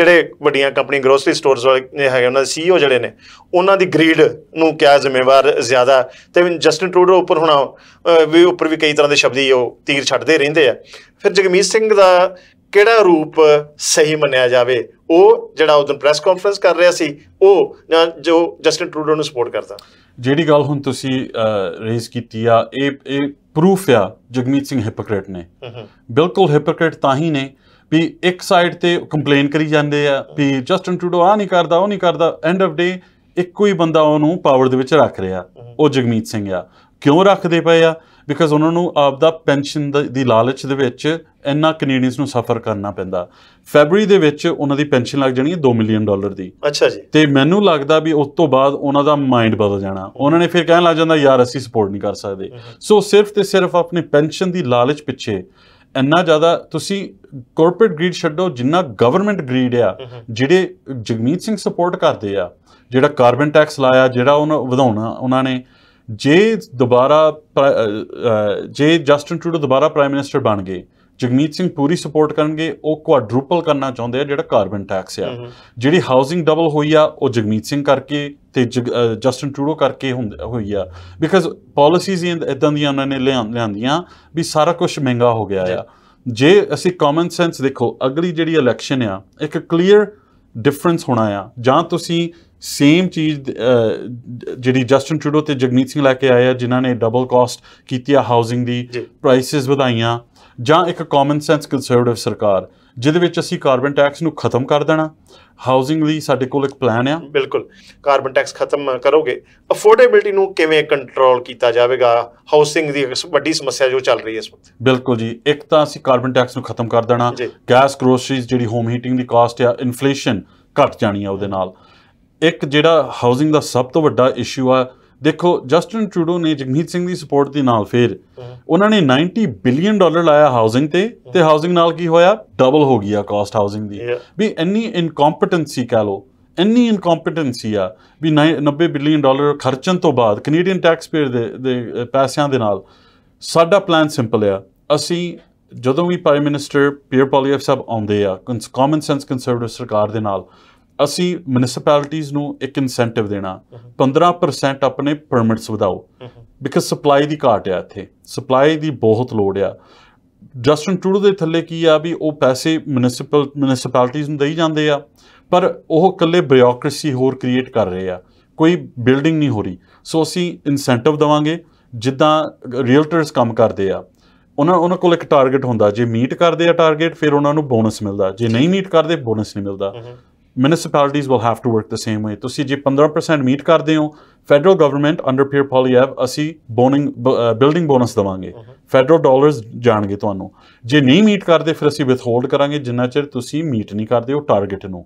ਜਿਹੜੇ ਵੱਡੀਆਂ ਕੰਪਨੀ ਗਰੋਸਰੀ ਸਟੋਰਸ ਵਾਲੇ ਹੈਗੇ ਉਹਨਾਂ ਦੇ ਸੀਈਓ ਜਿਹੜੇ ਨੇ ਉਹਨਾਂ ਦੀ ਗਰੀਡ ਨੂੰ ਕਿਆ ਜ਼ਿੰਮੇਵਾਰ ਜ਼ਿਆਦਾ ਤੇ ਜਸਟਨ ਟਰੂਡੋ ਉੱਪਰ ਹੁਣ ਵੀ ਉੱਪਰ ਵੀ ਕਈ ਤਰ੍ਹਾਂ ਦੇ ਹੀ ਉਹ ਤੀਰ ਛੱਡਦੇ ਰਹਿੰਦੇ ਆ ਫਿਰ ਜਗਮੀਤ ਸਿੰਘ ਦਾ ਕਿਹੜਾ ਰੂਪ ਸਹੀ ਮੰਨਿਆ ਜਾਵੇ ਉਹ ਜਿਹੜਾ ਉਦੋਂ ਪ੍ਰੈਸ ਕਾਨਫਰੰਸ ਕਰ ਰਿਹਾ ਸੀ ਉਹ ਜੋ ਜਸਟਨ ਟਰੂਡੋ ਨੂੰ ਸਪੋਰਟ ਕਰਦਾ ਜਿਹੜੀ ਗੱਲ ਹੁਣ ਤੁਸੀਂ ਰੇਜ਼ ਕੀਤੀ ਆ ਇਹ ਇਹ ਪ੍ਰੂਫ ਆ ਜਗਮੀਤ ਸਿੰਘ ਹਿਪੋਕ੍ਰੇਟ ਨੇ ਬਿਲਕੁਲ ਹਿਪੋਕ੍ਰੇਟ ਤਾਂ ਹੀ ਨੇ ਵੀ ਇੱਕ ਸਾਈਡ ਤੇ ਕੰਪਲੇਨ ਕਰੀ ਜਾਂਦੇ ਆ ਵੀ ਜਸਟਨ ਟੂਡੋ ਆ ਨਹੀਂ ਕਰਦਾ ਉਹ ਨਹੀਂ ਕਰਦਾ ਐਂਡ ਆਫ ਡੇ ਇੱਕੋ ਹੀ ਬੰਦਾ ਉਹਨੂੰ ਪਾਵਰ ਦੇ ਵਿੱਚ ਰੱਖ ਰਿਹਾ ਉਹ ਜਗਮੀਤ ਸਿੰਘ ਆ ਕਿਉਂ ਰੱਖਦੇ ਪਏ ਆ ਬਿਕਾਜ਼ ਉਹਨਾਂ ਨੂੰ ਆਪਦਾ ਪੈਨਸ਼ਨ ਦੀ ਲਾਲਚ ਦੇ ਵਿੱਚ ਇੰਨਾ ਕੈਨੇਡੀਅਨਸ ਨੂੰ ਸਫਰ ਕਰਨਾ ਪੈਂਦਾ ਫੈਬਰੀ ਦੇ ਵਿੱਚ ਉਹਨਾਂ ਦੀ ਪੈਨਸ਼ਨ ਲੱਗ ਜਾਣੀ ਹੈ 2 ਮਿਲੀਅਨ ਡਾਲਰ ਦੀ ਅੱਛਾ ਜੀ ਤੇ ਮੈਨੂੰ ਲੱਗਦਾ ਵੀ ਉਸ ਤੋਂ ਬਾਅਦ ਉਹਨਾਂ ਦਾ ਮਾਈਂਡ ਬਦਲ ਜਾਣਾ ਉਹਨਾਂ ਨੇ ਫਿਰ ਕਹਿਣ ਲੱਗ ਜਾਂਦਾ ਯਾਰ ਅਸੀਂ ਸਪੋਰਟ ਨਹੀਂ ਕਰ ਸਕਦੇ ਸੋ ਸਿਰਫ ਤੇ ਸਿਰਫ ਆਪਣੇ ਪੈਨਸ਼ਨ ਦੀ ਲਾਲਚ ਪਿੱਛੇ ਇੰਨਾ ਜ਼ਿਆਦਾ ਤੁਸੀਂ ਕਾਰਪੋਰੇਟ ਗਰੀਡ ਛੱਡੋ ਜਿੰਨਾ ਗਵਰਨਮੈਂਟ ਗਰੀਡ ਆ ਜਿਹੜੇ ਜਗਮੀਤ ਸਿੰਘ ਸਪੋਰਟ ਕਰਦੇ ਆ ਜਿਹੜਾ ਕਾਰਬਨ ਟੈਕਸ ਲਾਇਆ ਜਿਹੜਾ ਉਹਨਾਂ ਵਧਾਉਣਾ ਉਹਨਾਂ ਨੇ ਜੇ ਦੁਬਾਰਾ ਜੇ ਜਸਟਨ ਟਰੂਡੋ ਦੁਬਾਰਾ ਪ੍ਰਾਈਮ ਮਿਨਿਸਟਰ ਬਣ ਗਏ ਜਗਮੀਤ ਸਿੰਘ ਪੂਰੀ ਸਪੋਰਟ ਕਰਨਗੇ ਉਹ ਕੁਆਡਰੂਪਲ ਕਰਨਾ ਚਾਹੁੰਦੇ ਆ ਜਿਹੜਾ ਕਾਰਬਨ ਟੈਕਸ ਆ ਜਿਹੜੀ ਹਾਊਸਿੰਗ ਡਬਲ ਹੋਈ ਆ ਉਹ ਜਗਮੀਤ ਸਿੰਘ ਕਰਕੇ ਤੇ ਜਸਟਨ ਟਰੂਡੋ ਕਰਕੇ ਹੋਈ ਆ ਬਿਕਾਜ਼ ਪਾਲਿਸੀਜ਼ ਇਦਾਂ ਦੀਆਂ ਉਹਨਾਂ ਨੇ ਲਿਆਂਦੀਆਂ ਵੀ ਸਾਰਾ ਕੁਝ ਮਹਿੰਗਾ ਹੋ ਗਿਆ ਆ ਜੇ ਅਸੀਂ ਕਾਮਨ ਸੈਂਸ ਦੇਖੋ ਅਗਲੀ ਜਿਹੜੀ ਇਲੈਕਸ਼ਨ ਆ ਇੱਕ ਕਲੀਅਰ ਡਿਫਰੈਂਸ ਹੋਣਾ ਆ ਜਾਂ ਤੁਸੀਂ ਸੇਮ ਚੀਜ਼ ਜਿਹੜੀ ਜਸਟਨ ਟਰੂਡੋ ਤੇ ਜਗਮੀਤ ਸਿੰਘ ਲੈ ਕੇ ਆਏ ਆ ਜਿਨ੍ਹਾਂ ਨੇ ਡਬਲ ਕਾਸਟ ਕੀਤੀ ਆ ਹਾਊਸਿੰਗ ਦੀ ਪ੍ਰਾਈਸਸ ਵਧਾਈਆਂ ਜਾਂ ਇੱਕ ਕਾਮਨ ਸੈਂਸ ਕੰਜ਼ਰਵੇਟਿਵ ਸਰਕਾਰ ਜਿਹਦੇ ਵਿੱਚ ਅਸੀਂ ਕਾਰਬਨ ਟੈਕਸ ਨੂੰ ਖਤਮ ਕਰ ਦੇਣਾ ਹਾਊਸਿੰਗ ਲਈ ਸਾਡੇ ਕੋਲ ਇੱਕ ਪਲਾਨ ਆ ਬਿਲਕੁਲ ਕਾਰਬਨ ਟੈਕਸ ਖਤਮ ਕਰੋਗੇ ਅਫੋਰਡੇਬਿਲਟੀ ਨੂੰ ਕਿਵੇਂ ਕੰਟਰੋਲ ਕੀਤਾ ਜਾਵੇਗਾ ਹਾਊਸਿੰਗ ਦੀ ਵੱਡੀ ਸਮੱਸਿਆ ਜੋ ਚੱਲ ਰਹੀ ਹੈ ਇਸ ਵਕਤ ਬਿਲਕੁਲ ਜੀ ਇੱਕ ਤਾਂ ਅਸੀਂ ਕਾਰਬਨ ਟੈਕਸ ਨੂੰ ਖਤਮ ਕਰ ਦੇਣਾ ਗੈਸ ਗਰੋਸਰੀਜ਼ ਜਿਹੜੀ ਹੋਮ ਹੀਟਿੰਗ ਦੀ ਕਾਸਟ ਆ ਇਨਫਲੇਸ਼ਨ ਘਟ ਜਾਣੀ ਆ ਉਹਦੇ ਨਾਲ ਇੱਕ ਜਿਹੜਾ ਹਾਊਸਿੰਗ ਦਾ ਸਭ ਤੋਂ ਵੱਡਾ ਇਸ਼ੂ ਆ ਦੇਖੋ ਜਸਟਨ ਟਰੂਡੋ ਨੇ ਜਗਮੀਤ ਸਿੰਘ ਦੀ ਸਪੋਰਟ ਦੇ ਨਾਲ ਫੇਰ ਉਹਨਾਂ ਨੇ 90 ਬਿਲੀਅਨ ਡਾਲਰ ਲਾਇਆ ਹਾਊਸਿੰਗ ਤੇ ਤੇ ਹਾਊਸਿੰਗ ਨਾਲ ਕੀ ਹੋਇਆ ਡਬਲ ਹੋ ਗਈ ਆ ਕਾਸਟ ਹਾਊਸਿੰਗ ਦੀ ਵੀ ਇੰਨੀ ਇਨਕੰਪੀਟੈਂਸੀ ਕਹ ਲੋ ਇੰਨੀ ਇਨਕੰਪੀਟੈਂਸੀ ਆ ਵੀ 90 ਬਿਲੀਅਨ ਡਾਲਰ ਖਰਚਣ ਤੋਂ ਬਾਅਦ ਕੈਨੇਡੀਅਨ ਟੈਕਸ ਪੇਅਰ ਦੇ ਦੇ ਪੈਸਿਆਂ ਦੇ ਨਾਲ ਸਾਡਾ ਪਲਾਨ ਸਿੰਪਲ ਆ ਅਸੀਂ ਜਦੋਂ ਵੀ ਪ੍ਰਾਈਮ ਮਿਨਿਸਟਰ ਪੀਅਰ ਪਾਲੀਐਫ ਸਭ ਆਉਂਦੇ ਆ ਕਾਮਨ ਸੈਂਸ ਕੰਸਰਵੇਟਿਵ ਸਰਕਾਰ ਦੇ ਨਾਲ ਅਸੀਂ ਮਿਊਨਿਸਪੈਲਿਟੀਆਂ ਨੂੰ ਇੱਕ ਇਨਸੈਂਟਿਵ ਦੇਣਾ 15% ਆਪਣੇ ਪਰਮਿਟਸ ਵਧਾਓ ਬਿਕਾਜ਼ ਸਪਲਾਈ ਦੀ ਘਾਟ ਆ ਇੱਥੇ ਸਪਲਾਈ ਦੀ ਬਹੁਤ ਲੋੜ ਆ ਜਸਟਨ ਟਰੂਡੋ ਦੇ ਥੱਲੇ ਕੀ ਆ ਵੀ ਉਹ ਪੈਸੇ ਮਿਊਨਿਸਪਲ ਮਿਊਨਿਸਪੈਲਿਟੀਆਂ ਨੂੰ ਦੇਈ ਜਾਂਦੇ ਆ ਪਰ ਉਹ ਇਕੱਲੇ ਬਿਊਰੋਕ੍ਰੇਸੀ ਹੋਰ ਕ੍ਰੀਏਟ ਕਰ ਰਹੇ ਆ ਕੋਈ ਬਿਲਡਿੰਗ ਨਹੀਂ ਹੋ ਰਹੀ ਸੋ ਅਸੀਂ ਇਨਸੈਂਟਿਵ ਦਵਾਂਗੇ ਜਿੱਦਾਂ ਰੀਅਲਟਰਸ ਕੰਮ ਕਰਦੇ ਆ ਉਹਨਾਂ ਉਹਨਾਂ ਕੋਲ ਇੱਕ ਟਾਰਗੇਟ ਹੁੰਦਾ ਜੇ ਮੀਟ ਕਰਦੇ ਆ ਟਾਰਗੇਟ ਫਿਰ ਉਹਨਾਂ ਨੂੰ ਬੋਨਸ ਮਿਲਦਾ ਜੇ ਨਹੀਂ ਮੀਟ ਕਰਦੇ ਬੋਨਸ ਨਹੀਂ ਮਿਲਦਾ municipalities will have to work the same way ਤੁਸੀਂ ਜੇ 15% ਮੀਟ ਕਰਦੇ ਹੋ federal government under Pierre Poilievre ਅਸੀਂ ਬੋਨਿੰਗ ਬਿਲਡਿੰਗ ਬੋਨਸ ਦਵਾਂਗੇ ਫੈਡਰਲ uh-huh. ਡਾਲਰਸ ਜਾਣਗੇ ਤੁਹਾਨੂੰ ਜੇ ਨਹੀਂ ਮੀਟ ਕਰਦੇ ਫਿਰ ਅਸੀਂ ਵਿਥਹੋਲਡ ਕਰਾਂਗੇ ਜਿੰਨਾ ਚਿਰ ਤੁਸੀਂ ਮੀਟ ਨਹੀਂ ਕਰਦੇ ਉਹ ਟਾਰਗੇਟ ਨੂੰ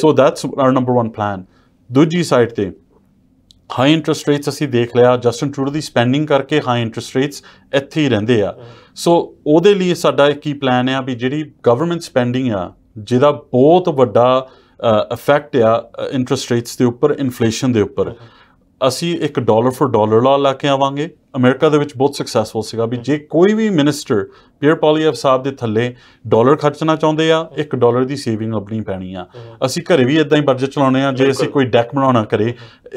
so that's our number 1 plan ਦੂਜੀ ਸਾਈਡ ਤੇ ਹਾਈ ਇੰਟਰਸਟ ਰੇਟਸ ਅਸੀਂ ਦੇਖ ਲਿਆ ਜਸਟਨ ਟਰੂਡ ਦੀ ਸਪੈਂਡਿੰਗ ਕਰਕੇ ਹਾਈ ਇੰਟਰਸਟ ਰੇਟਸ ਇੱਥੇ ਹੀ ਰਹਿੰਦੇ ਆ ਸੋ uh-huh. ਉਹਦੇ ਲਈ ਸਾਡਾ ਕੀ ਪਲਾਨ ਆ ਵੀ ਜਿਹੜੀ ਗਵਰਨਮੈਂਟ ਸਪੈਂਡਿੰਗ ਆ ਜਿਹਦਾ ਬਹੁਤ ਵੱਡਾ ਇਫੈਕਟ ਆ ਇੰਟਰਸਟ ਰੇਟਸ ਦੇ ਉੱਪਰ ਇਨਫਲੇਸ਼ਨ ਦੇ ਉੱਪਰ ਅਸੀਂ ਇੱਕ ਡਾਲਰ ਫॉर ਡਾਲਰ ਲਾ ਲਾ ਕੇ ਆਵਾਂਗੇ ਅਮਰੀਕਾ ਦੇ ਵਿੱਚ ਬਹੁਤ ਸਕਸੈਸਫੁਲ ਸੀਗਾ ਵੀ ਜੇ ਕੋਈ ਵੀ ਮਿਨਿਸਟਰ ਪੀਅਰ ਪੌਲੀਐਫ ਸਾਹਿਬ ਦੇ ਥੱਲੇ ਡਾਲਰ ਖਰਚਣਾ ਚਾਹੁੰਦੇ ਆ ਇੱਕ ਡਾਲਰ ਦੀ ਸੇਵਿੰਗ ਆਪਣੀ ਪੈਣੀ ਆ ਅਸੀਂ ਘਰੇ ਵੀ ਇਦਾਂ ਹੀ ਬਜਟ ਚਲਾਉਣੇ ਆ ਜੇ ਅਸੀਂ ਕੋਈ ਡੈਕ ਬਣਾਉਣਾ ਕਰੇ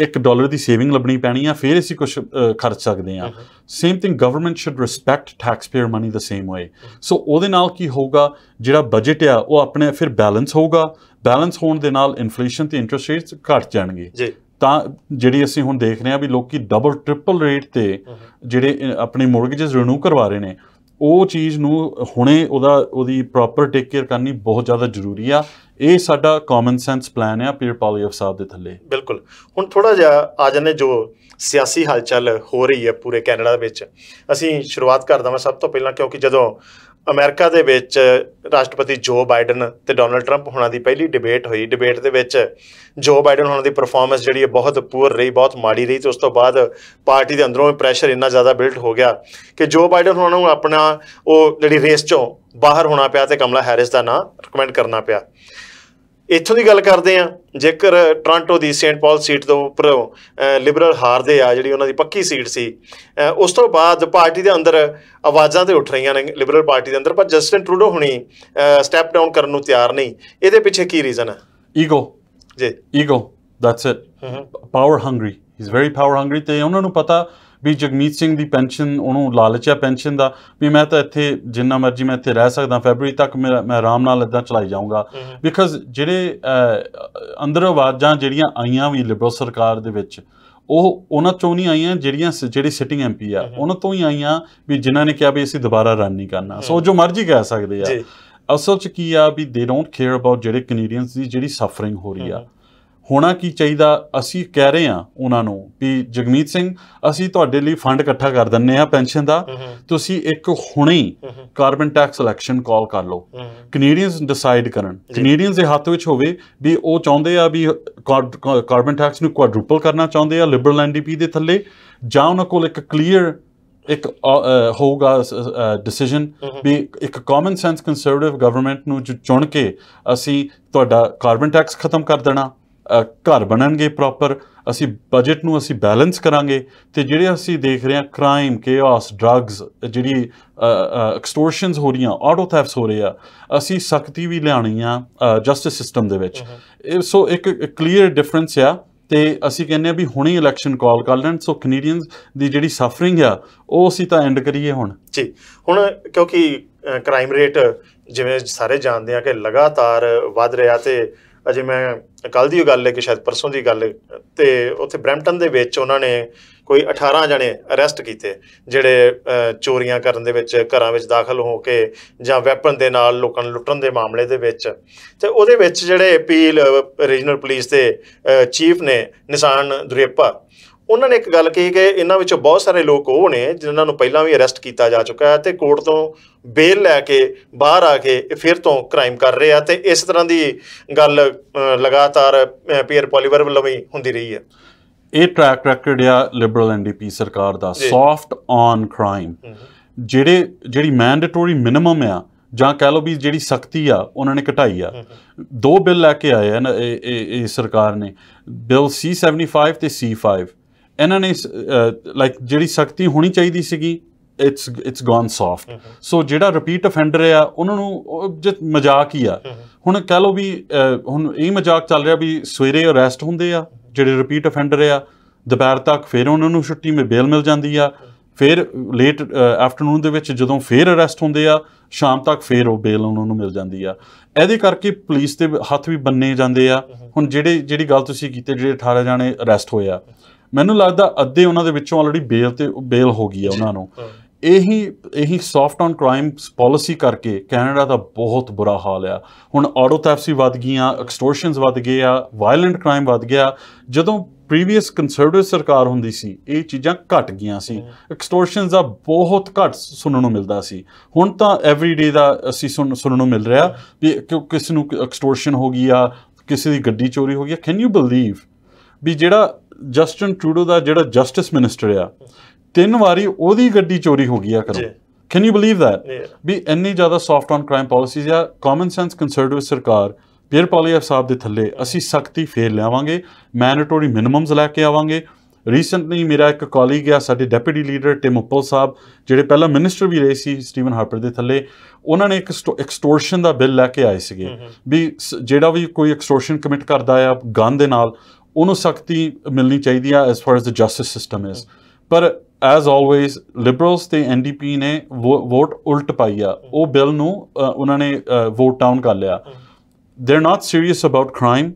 ਇੱਕ ਡਾਲਰ ਦੀ ਸੇਵਿੰਗ ਲੱਭਣੀ ਪੈਣੀ ਆ ਫਿਰ ਅਸੀਂ ਕੁਝ ਖਰਚ ਸਕਦੇ ਆ same thing government should respect taxpayer money the same way so ਉਹਦੇ ਨਾਲ ਕੀ ਹੋਊਗਾ ਜਿਹੜਾ ਬਜਟ ਆ ਉਹ ਆਪਣੇ ਫਿਰ ਬੈਲੈਂਸ ਹੋਊਗਾ ਬੈਲੈਂਸ ਹੋਣ ਦੇ ਨਾਲ ਇਨਫਲੇਸ਼ਨ ਤੇ ਇੰਟਰਸਟ ਰੇਟਸ ਘਟ ਜਾਣਗੇ ਜੀ ਤਾਂ ਜਿਹੜੀ ਅਸੀਂ ਹੁਣ ਦੇਖ ਰਹੇ ਹਾਂ ਵੀ ਲੋਕੀ ਡਬਲ ਟ੍ਰਿਪਲ ਰੇਟ ਤੇ ਜਿਹੜੇ ਆਪਣੇ ਮੌਰਗੇਜਸ ਰੀਨਿਊ ਕਰਵਾ ਰਹੇ ਨੇ ਉਹ ਚੀਜ਼ ਨੂੰ ਹੁਣੇ ਉਹਦਾ ਉਹਦੀ ਪ੍ਰੋਪਰ ਟੇਕ ਕੇਅਰ ਕਰਨੀ ਬਹੁਤ ਜ਼ਿਆਦਾ ਜ਼ਰੂਰੀ ਆ ਇਹ ਸਾਡਾ ਕਾਮਨ ਸੈਂਸ ਪਲਾਨ ਆ ਪੀਰ ਆਫ ਸਾਹਿਬ ਦੇ ਥੱਲੇ ਬਿਲਕੁਲ ਹੁਣ ਥੋੜਾ ਜਿਹਾ ਆ ਜਨੇ ਜੋ ਸਿਆਸੀ ਹਲਚਲ ਹੋ ਰਹੀ ਹੈ ਪੂਰੇ ਕੈਨੇਡਾ ਵਿੱਚ ਅਸੀਂ ਸ਼ੁਰੂਆਤ ਕਰਦਾ ਮੈਂ ਸਭ ਤੋਂ ਪਹਿਲਾਂ ਕਿਉਂਕਿ ਜਦੋਂ ਅਮਰੀਕਾ ਦੇ ਵਿੱਚ ਰਾਸ਼ਟਰਪਤੀ ਜੋ ਬਾਈਡਨ ਤੇ ਡੋਨਲਡ 트ੰਪ ਹੋਣਾਂ ਦੀ ਪਹਿਲੀ ਡਿਬੇਟ ਹੋਈ ਡਿਬੇਟ ਦੇ ਵਿੱਚ ਜੋ ਬਾਈਡਨ ਹੋਣਾਂ ਦੀ ਪਰਫਾਰਮੈਂਸ ਜਿਹੜੀ ਹੈ ਬਹੁਤ ਪੂਰ ਰਹੀ ਬਹੁਤ ਮਾੜੀ ਰਹੀ ਤੇ ਉਸ ਤੋਂ ਬਾਅਦ ਪਾਰਟੀ ਦੇ ਅੰਦਰੋਂ ਪ੍ਰੈਸ਼ਰ ਇੰਨਾ ਜ਼ਿਆਦਾ ਬਿਲਟ ਹੋ ਗਿਆ ਕਿ ਜੋ ਬਾਈਡਨ ਹੋਣਾਂ ਨੂੰ ਆਪਣਾ ਉਹ ਜਿਹੜੀ ਰੇਸ ਚੋਂ ਬਾਹਰ ਹੋਣਾ ਪਿਆ ਤੇ ਕਮਲਾ ਹੈਰਿਸ ਦਾ ਨਾਂ ਰეკਮੈਂਡ ਕਰਨਾ ਪਿਆ ਇੱਥੋਂ ਦੀ ਗੱਲ ਕਰਦੇ ਆ ਜੇਕਰ ਟੋਰਾਂਟੋ ਦੀ ਸੇਂਟ ਪਾਲ ਸੀਟ ਤੋਂ ਉੱਪਰ ਲਿਬਰਲ ਹਾਰਦੇ ਆ ਜਿਹੜੀ ਉਹਨਾਂ ਦੀ ਪੱਕੀ ਸੀਟ ਸੀ ਉਸ ਤੋਂ ਬਾਅਦ ਪਾਰਟੀ ਦੇ ਅੰਦਰ ਆਵਾਜ਼ਾਂ ਤੇ ਉੱਠ ਰਹੀਆਂ ਨੇ ਲਿਬਰਲ ਪਾਰਟੀ ਦੇ ਅੰਦਰ ਪਰ ਜਸਟਿਨ ਟਰੂਡੋ ਹੁਣੀ ਸਟੈਪ ਡਾਊਨ ਕਰਨ ਨੂੰ ਤਿਆਰ ਨਹੀਂ ਇਹਦੇ ਪਿੱਛੇ ਕੀ ਰੀਜ਼ਨ ਹੈ ego ji ego that's it power hungry he is very power hungry ਤੇ ਉਹਨਾਂ ਨੂੰ ਪਤਾ ਵੀ ਜਗਮੀਤ ਸਿੰਘ ਦੀ ਪੈਨਸ਼ਨ ਉਹਨੂੰ ਲਾਲਚ ਆ ਪੈਨਸ਼ਨ ਦਾ ਵੀ ਮੈਂ ਤਾਂ ਇੱਥੇ ਜਿੰਨਾ ਮਰਜ਼ੀ ਮੈਂ ਇੱਥੇ ਰਹਿ ਸਕਦਾ ਫੈਬਰੀ ਤੱਕ ਮੇਰਾ ਮੈਂ ਆਰਾਮ ਨਾਲ ਇਦਾਂ ਚਲਾਈ ਜਾਊਂਗਾ ਬਿਕਾਜ਼ ਜਿਹੜੇ ਅੰਦਰ ਆਵਾਜ਼ਾਂ ਜਿਹੜੀਆਂ ਆਈਆਂ ਵੀ ਲਿਬਰਲ ਸਰਕਾਰ ਦੇ ਵਿੱਚ ਉਹ ਉਹਨਾਂ ਚੋਂ ਨਹੀਂ ਆਈਆਂ ਜਿਹੜੀਆਂ ਜਿਹੜੀ ਸਿਟਿੰਗ ਐਮਪੀ ਆ ਉਹਨਾਂ ਤੋਂ ਹੀ ਆਈਆਂ ਵੀ ਜਿਨ੍ਹਾਂ ਨੇ ਕਿਹਾ ਵੀ ਅਸੀਂ ਦੁਬਾਰਾ ਰਨ ਨਹੀਂ ਕਰਨਾ ਸੋ ਜੋ ਮਰਜ਼ੀ ਕਹਿ ਸਕਦੇ ਆ ਅਸਲ ਚ ਕੀ ਆ ਵੀ ਦੇ ਡੋਨਟ ਕੇਅਰ ਅਬਾਊਟ ਜਿਹੜੇ ਕੈਨੇਡੀਅਨਸ ਦੀ ਜਿਹੜੀ ਸਫਰਿੰਗ ਹੋ ਰਹੀ ਆ ਹੋਣਾ ਕੀ ਚਾਹੀਦਾ ਅਸੀਂ ਕਹਿ ਰਹੇ ਹਾਂ ਉਹਨਾਂ ਨੂੰ ਕਿ ਜਗਮੀਤ ਸਿੰਘ ਅਸੀਂ ਤੁਹਾਡੇ ਲਈ ਫੰਡ ਇਕੱਠਾ ਕਰ ਦਿੰਨੇ ਆ ਪੈਨਸ਼ਨ ਦਾ ਤੁਸੀਂ ਇੱਕ ਹੁਣੇ ਹੀ ਕਾਰਬਨ ਟੈਕਸ ਇਲੈਕਸ਼ਨ ਕਾਲ ਕਰ ਲਓ ਕੈਨੇਡੀਅਨਸ ਡਿਸਾਈਡ ਕਰਨ ਕੈਨੇਡੀਅਨਸ ਦੇ ਹੱਥ ਵਿੱਚ ਹੋਵੇ ਵੀ ਉਹ ਚਾਹੁੰਦੇ ਆ ਵੀ ਕਾਰਬਨ ਟੈਕਸ ਨੂੰ ਕੁਆਡਰੂਪਲ ਕਰਨਾ ਚਾਹੁੰਦੇ ਆ ਲਿਬਰਲ ਐਨਡੀਪੀ ਦੇ ਥੱਲੇ ਜਾਂ ਉਹਨਾਂ ਕੋਲ ਇੱਕ ਕਲੀਅਰ ਇੱਕ ਹੋਊਗਾ ਡਿਸੀਜਨ ਵੀ ਇੱਕ ਕਾਮਨ ਸੈਂਸ ਕੰਸਰਵੇਟਿਵ ਗਵਰਨਮੈਂਟ ਨੂੰ ਚੁਣ ਕੇ ਅਸੀਂ ਤੁਹਾਡਾ ਕਾਰਬਨ ਟੈਕਸ ਖਤਮ ਕਰ ਦੇਣਾ ਘਰ ਬਣਨਗੇ ਪ੍ਰੋਪਰ ਅਸੀਂ ਬਜਟ ਨੂੰ ਅਸੀਂ ਬੈਲੈਂਸ ਕਰਾਂਗੇ ਤੇ ਜਿਹੜੇ ਅਸੀਂ ਦੇਖ ਰਹੇ ਹਾਂ ਕ੍ਰਾਈਮ ਕੇਓਸ ਡਰੱਗਸ ਜਿਹੜੀ ਐਕਸਟੋਰਸ਼ਨਸ ਹੋ ਰਹੀਆਂ ਆਟੋ ਥੈਫਸ ਹੋ ਰਹੇ ਆ ਅਸੀਂ ਸਖਤੀ ਵੀ ਲਿਆਣੀ ਆ ਜਸਟਿਸ ਸਿਸਟਮ ਦੇ ਵਿੱਚ ਸੋ ਇੱਕ ਕਲੀਅਰ ਡਿਫਰੈਂਸ ਆ ਤੇ ਅਸੀਂ ਕਹਿੰਦੇ ਆ ਵੀ ਹੁਣੇ ਇਲੈਕਸ਼ਨ ਕਾਲ ਕਰ ਲੈਣ ਸੋ ਕੈਨੇਡੀਅਨਸ ਦੀ ਜਿਹੜੀ ਸਫਰਿੰਗ ਆ ਉਹ ਅਸੀਂ ਤਾਂ ਐਂਡ ਕਰੀਏ ਹੁਣ ਜੀ ਹੁਣ ਕਿਉਂਕਿ ਕ੍ਰਾਈਮ ਰੇਟ ਜਿਵੇਂ ਸਾਰੇ ਜਾਣਦੇ ਆ ਕਿ ਲਗਾਤਾਰ ਵੱਧ ਰਿਹਾ ਤੇ ਅਜੇ ਮੈਂ ਕੱਲ ਦੀ ਗੱਲ ਹੈ ਕਿ ਸ਼ਾਇਦ ਪਰਸੋਂ ਦੀ ਗੱਲ ਤੇ ਉੱਥੇ ਬ੍ਰੈਂਟਨ ਦੇ ਵਿੱਚ ਉਹਨਾਂ ਨੇ ਕੋਈ 18 ਜਣੇ ਅਰੈਸਟ ਕੀਤੇ ਜਿਹੜੇ ਚੋਰੀਆਂ ਕਰਨ ਦੇ ਵਿੱਚ ਘਰਾਂ ਵਿੱਚ ਦਾਖਲ ਹੋ ਕੇ ਜਾਂ ਵੈਪਨ ਦੇ ਨਾਲ ਲੋਕਾਂ ਨੂੰ ਲੁੱਟਣ ਦੇ ਮਾਮਲੇ ਦੇ ਵਿੱਚ ਤੇ ਉਹਦੇ ਵਿੱਚ ਜਿਹੜੇ ਅਪੀਲ ਰੀਜਨਲ ਪੁਲਿਸ ਦੇ ਚੀਫ ਨੇ ਨਿਸ਼ਾਨ ਦੁਰੇਪਾ ਉਹਨਾਂ ਨੇ ਇੱਕ ਗੱਲ ਕਹੀ ਕਿ ਇਹਨਾਂ ਵਿੱਚ ਬਹੁਤ ਸਾਰੇ ਲੋਕ ਉਹ ਨੇ ਜਿਨ੍ਹਾਂ ਨੂੰ ਪਹਿਲਾਂ ਵੀ ਅਰੈਸਟ ਕੀਤਾ ਜਾ ਚੁੱਕਾ ਹੈ ਤੇ ਕੋਰਟ ਤੋਂ ਬੇਲ ਲੈ ਕੇ ਬਾਹਰ ਆ ਕੇ ਫਿਰ ਤੋਂ ਕ੍ਰਾਈਮ ਕਰ ਰਹੇ ਆ ਤੇ ਇਸ ਤਰ੍ਹਾਂ ਦੀ ਗੱਲ ਲਗਾਤਾਰ ਪੀਅਰ ਪੋਲੀਵਰ ਵੱਲੋਂ ਵੀ ਹੁੰਦੀ ਰਹੀ ਹੈ ਇਹ ਟਰੈਕ ਰੈਕਡ ਆ ਲਿਬਰਲ ਐਨਡੀਪੀ ਸਰਕਾਰ ਦਾ ਸੌਫਟ ਔਨ ਕ੍ਰਾਈਮ ਜਿਹੜੇ ਜਿਹੜੀ ਮੈਂਡੇਟਰੀ ਮਿਨਿਮਮ ਆ ਜਾਂ ਕਹਿ ਲਓ ਵੀ ਜਿਹੜੀ ਸਖਤੀ ਆ ਉਹਨਾਂ ਨੇ ਘਟਾਈ ਆ ਦੋ ਬਿੱਲ ਲੈ ਕੇ ਆਏ ਆ ਇਹ ਸਰਕਾਰ ਨੇ ਬਿੱਲ C75 ਤੇ C5 ਇਹਨਾਂ ਨੇ ਲਾਈਕ ਜਿਹੜੀ ਸਖਤੀ ਹੋਣੀ ਚਾਹੀਦੀ ਸੀਗੀ it's it's gone soft so ਜਿਹੜਾ ਰਿਪੀਟ ਅਫੈਂਡਰ ਆ ਉਹਨਾਂ ਨੂੰ ਜਿਤ ਮਜ਼ਾਕ ਹੀ ਆ ਹੁਣ ਕਹ ਲੋ ਵੀ ਹੁਣ ਇਹ ਮਜ਼ਾਕ ਚੱਲ ਰਿਹਾ ਵੀ ਸਵੇਰੇ ਅਰੈਸਟ ਹੁੰਦੇ ਆ ਜਿਹੜੇ ਰਿਪੀਟ ਅਫੈਂਡਰ ਆ ਦੁਪਹਿਰ ਤੱਕ ਫਿਰ ਉਹਨਾਂ ਨੂੰ ਛੁੱਟੀ ਮੇ ਬੇਲ ਮਿਲ ਜਾਂਦੀ ਆ ਫਿਰ ਲੇਟ ਆਫਟਰਨੂਨ ਦੇ ਵਿੱਚ ਜਦੋਂ ਫੇਰ ਅਰੈਸਟ ਹੁੰਦੇ ਆ ਸ਼ਾਮ ਤੱਕ ਫੇਰ ਉਹ ਬੇਲ ਉਹਨਾਂ ਨੂੰ ਮਿਲ ਜਾਂਦੀ ਆ ਇਹਦੇ ਕਰਕੇ ਪੁਲਿਸ ਦੇ ਹੱਥ ਵੀ ਬੰਨੇ ਜਾਂਦੇ ਆ ਹੁਣ ਜਿਹੜੇ ਜਿਹੜੀ ਗੱਲ ਤੁਸੀਂ ਕੀਤੀ ਜਿਹੜੇ 18 ਜਾਣੇ ਅਰੈਸਟ ਹੋਏ ਆ ਮੈਨੂੰ ਲੱਗਦਾ ਅੱਧੇ ਉਹਨਾਂ ਦੇ ਵਿੱਚੋਂ ਆਲਰੇਡੀ ਬੇਲ ਤੇ ਬੇਲ ਹੋ ਗਈ ਹੈ ਉਹਨਾਂ ਨੂੰ ਇਹੀ ਇਹੀ ਸੌਫਟ ਔਨ ਕ੍ਰਾਈਮ ਪਾਲਿਸੀ ਕਰਕੇ ਕੈਨੇਡਾ ਦਾ ਬਹੁਤ ਬੁਰਾ ਹਾਲ ਆ ਹੁਣ ਆਟੋ ਥੈਫਸੀ ਵਧ ਗਈਆਂ ਐਕਸਟੋਰਸ਼ਨਸ ਵਧ ਗਏ ਆ ਵਾਇਲੈਂਟ ਕ੍ਰਾਈਮ ਵਧ ਗਿਆ ਜਦੋਂ ਪ੍ਰੀਵੀਅਸ ਕੰਸਰਵੇਟਿਵ ਸਰਕਾਰ ਹੁੰਦੀ ਸੀ ਇਹ ਚੀਜ਼ਾਂ ਘਟ ਗਈਆਂ ਸੀ ਐਕਸਟੋਰਸ਼ਨਸ ਦਾ ਬਹੁਤ ਘੱਟ ਸੁਣਨ ਨੂੰ ਮਿਲਦਾ ਸੀ ਹੁਣ ਤਾਂ ਐਵਰੀਡੇ ਦਾ ਅਸੀਂ ਸੁਣਨ ਨੂੰ ਮਿਲ ਰਿਹਾ ਵੀ ਕਿਸ ਨੂੰ ਐਕਸਟੋਰਸ਼ਨ ਹੋ ਗਈ ਆ ਕਿਸੇ ਦੀ ਗੱਡੀ ਚੋਰੀ ਹੋ ਗਈ ਆ ਕੈਨ ਯੂ ਬਲੀਵ ਵੀ ਜਿਹੜਾ ਜਸਟਨ ਟਰੂਡੋ ਦਾ ਜਿਹੜਾ ਜਸਟਿਸ ਮਿਨਿਸਟਰ ਆ ਤਿੰਨ ਵਾਰੀ ਉਹਦੀ ਗੱਡੀ ਚੋਰੀ ਹੋ ਗਈ ਆ ਕਰੋ can you believe that we ਇੰਨੀ ਜ਼ਿਆਦਾ ਸੌਫਟ ਔਨ ਕ੍ਰਾਈਮ ਪਾਲਿਸੀਜ਼ ਆ ਕਾਮਨ ਸੈਂਸ ਕੰਸਰਵੇਟਿਵ ਸਰਕਾਰ ਪੀਅਰ ਪਾਲੀਆ ਸਾਹਿਬ ਦੇ ਥੱਲੇ ਅਸੀਂ ਸਖਤੀ ਫੇਰ ਲਿਆਵਾਂਗੇ ਮੈਨਟੋਰੀ ਮਿਨਿਮਮਸ ਲੈ ਕੇ ਆਵਾਂਗੇ ਰੀਸੈਂਟਲੀ ਮੇਰਾ ਇੱਕ ਕਾਲੀਗ ਆ ਸਾਡੇ deputy leader Tim Uppal sahib ਜਿਹੜੇ ਪਹਿਲਾਂ ਮਿਨਿਸਟਰ ਵੀ ਰਹੇ ਸੀ ਸਟੀਵਨ ਹਾਰਪਰ ਦੇ ਥੱਲੇ ਉਹਨਾਂ ਨੇ ਇੱਕ ਐਕਸਟੋਰਸ਼ਨ ਦਾ ਬਿੱਲ ਲੈ ਕੇ ਆਏ ਸੀਗੇ ਵੀ ਜਿਹੜਾ ਵੀ ਕੋਈ ਐਕਸਟੋਰਸ਼ਨ ਕਮਿਟ ਕਰਦਾ ਆ ਗਨ ਦੇ ਨਾਲ ਉਹਨੂੰ ਸਖਤੀ ਮਿਲਣੀ ਚਾਹੀਦੀ ਆ as far as the justice system is ਪਰ ਐਸ ਆਲਵੇਸ ਲਿਬਰਲਸ ਤੇ ਐਨਡੀਪੀ ਨੇ ਵੋਟ ਉਲਟ ਪਾਈ ਆ ਉਹ ਬਿੱਲ ਨੂੰ ਉਹਨਾਂ ਨੇ ਵੋਟ ਡਾਊਨ ਕਰ ਲਿਆ they are not serious about crime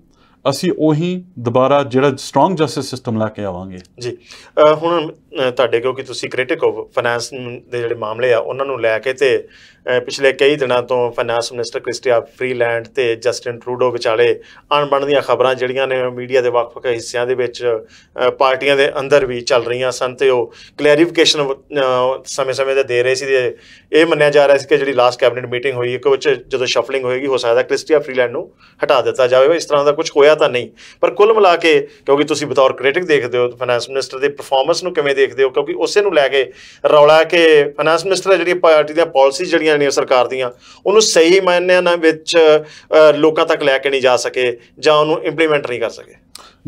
ਅਸੀਂ ਉਹੀ ਦੁਬਾਰਾ ਜਿਹੜਾ ਸਟਰੋਂਗ ਜਸਟਿਸ ਸਿਸਟਮ ਲੈ ਕੇ ਆਵਾਂਗੇ ਜੀ ਹੁਣ ਤੁਹਾਡੇ ਕਿਉਂਕਿ ਤੁਸੀਂ ਕ੍ਰਿਟਿਕ ਹੋ ਫਾਈਨੈਂਸ ਦੇ ਜਿਹੜੇ ਮਾਮਲੇ ਆ ਉਹਨਾਂ ਨੂੰ ਲੈ ਕੇ ਤੇ ਪਿਛਲੇ ਕਈ ਦਿਨਾਂ ਤੋਂ ਫਾਈਨੈਂਸ ਮਿਨਿਸਟਰ ਕ੍ਰਿਸਟੀਆ ਫਰੀਲੈਂਡ ਤੇ ਜਸਟਿਨ ਟਰੂਡੋ ਵਿਚਾਲੇ ਦੀਆਂ ਖਬਰਾਂ ਜਿਹੜੀਆਂ ਨੇ ਮੀਡੀਆ ਦੇ ਵੱਖ-ਵੱਖ ਹਿੱਸਿਆਂ ਦੇ ਵਿੱਚ ਪਾਰਟੀਆਂ ਦੇ ਅੰਦਰ ਵੀ ਚੱਲ ਰਹੀਆਂ ਸਨ ਤੇ ਉਹ ਕਲੈਰੀਫਿਕੇਸ਼ਨ ਸਮੇਂ-ਸਮੇਂ ਤੇ ਦੇ ਰਹੇ ਸੀ ਤੇ ਇਹ ਮੰਨਿਆ ਜਾ ਰਿਹਾ ਸੀ ਕਿ ਜਿਹੜੀ ਲਾਸਟ ਕੈਬਨਿਟ ਮੀਟਿੰਗ ਹੋਈ ਕਿ ਵਿੱਚ ਜਦੋਂ ਸ਼ਫਲਿੰਗ ਹੋਏਗੀ ਹੋ ਸਕਦਾ ਕ੍ਰਿਸਟੀਆ ਫਰੀਲੈਂਡ ਨੂੰ ਹਟਾ ਦਿੱਤਾ ਜਾਵੇ ਇਸ ਤਰ੍ਹਾਂ ਦਾ ਕੁਝ ਹੋਇਆ ਤਾਂ ਨਹੀਂ ਪਰ ਕੁੱਲ ਮਿਲਾ ਕੇ ਕਿਉਂਕਿ ਤੁਸੀਂ ਬਤੌਰ ਕ੍ਰਿਟਿਕ ਦੇਖਦੇ ਹੋ ਫਾਈਨੈਂਸ ਮਿਨਿਸਟਰ ਦੇ ਪਰਫਾਰਮੈਂਸ ਨੂੰ ਕਿਵੇਂ ਦੇਖਦੇ ਹੋ ਕਿਉਂਕਿ ਉਸੇ ਨੂੰ ਲੈ ਕੇ ਰੌਲਾ ਕਿ ਫਾਈਨੈਂਸ ਮਿਨਿਸਟਰ ਜਿਹੜੀ ਪਾਰਟੀ ਦੀਆਂ ਪਾਲਿਸੀ ਜਿਹੜੀਆਂ ਨੇ ਸਰਕਾਰ ਦੀਆਂ ਉਹਨੂੰ ਸਹੀ ਮਾਇਨਿਆਂ ਨਾਲ ਵਿੱਚ ਲੋਕਾਂ ਤੱਕ ਲੈ ਕੇ ਨਹੀਂ ਜਾ ਸਕੇ ਜਾਂ ਉਹਨੂੰ ਇੰਪਲੀਮੈਂਟ ਨਹੀਂ ਕਰ ਸਕੇ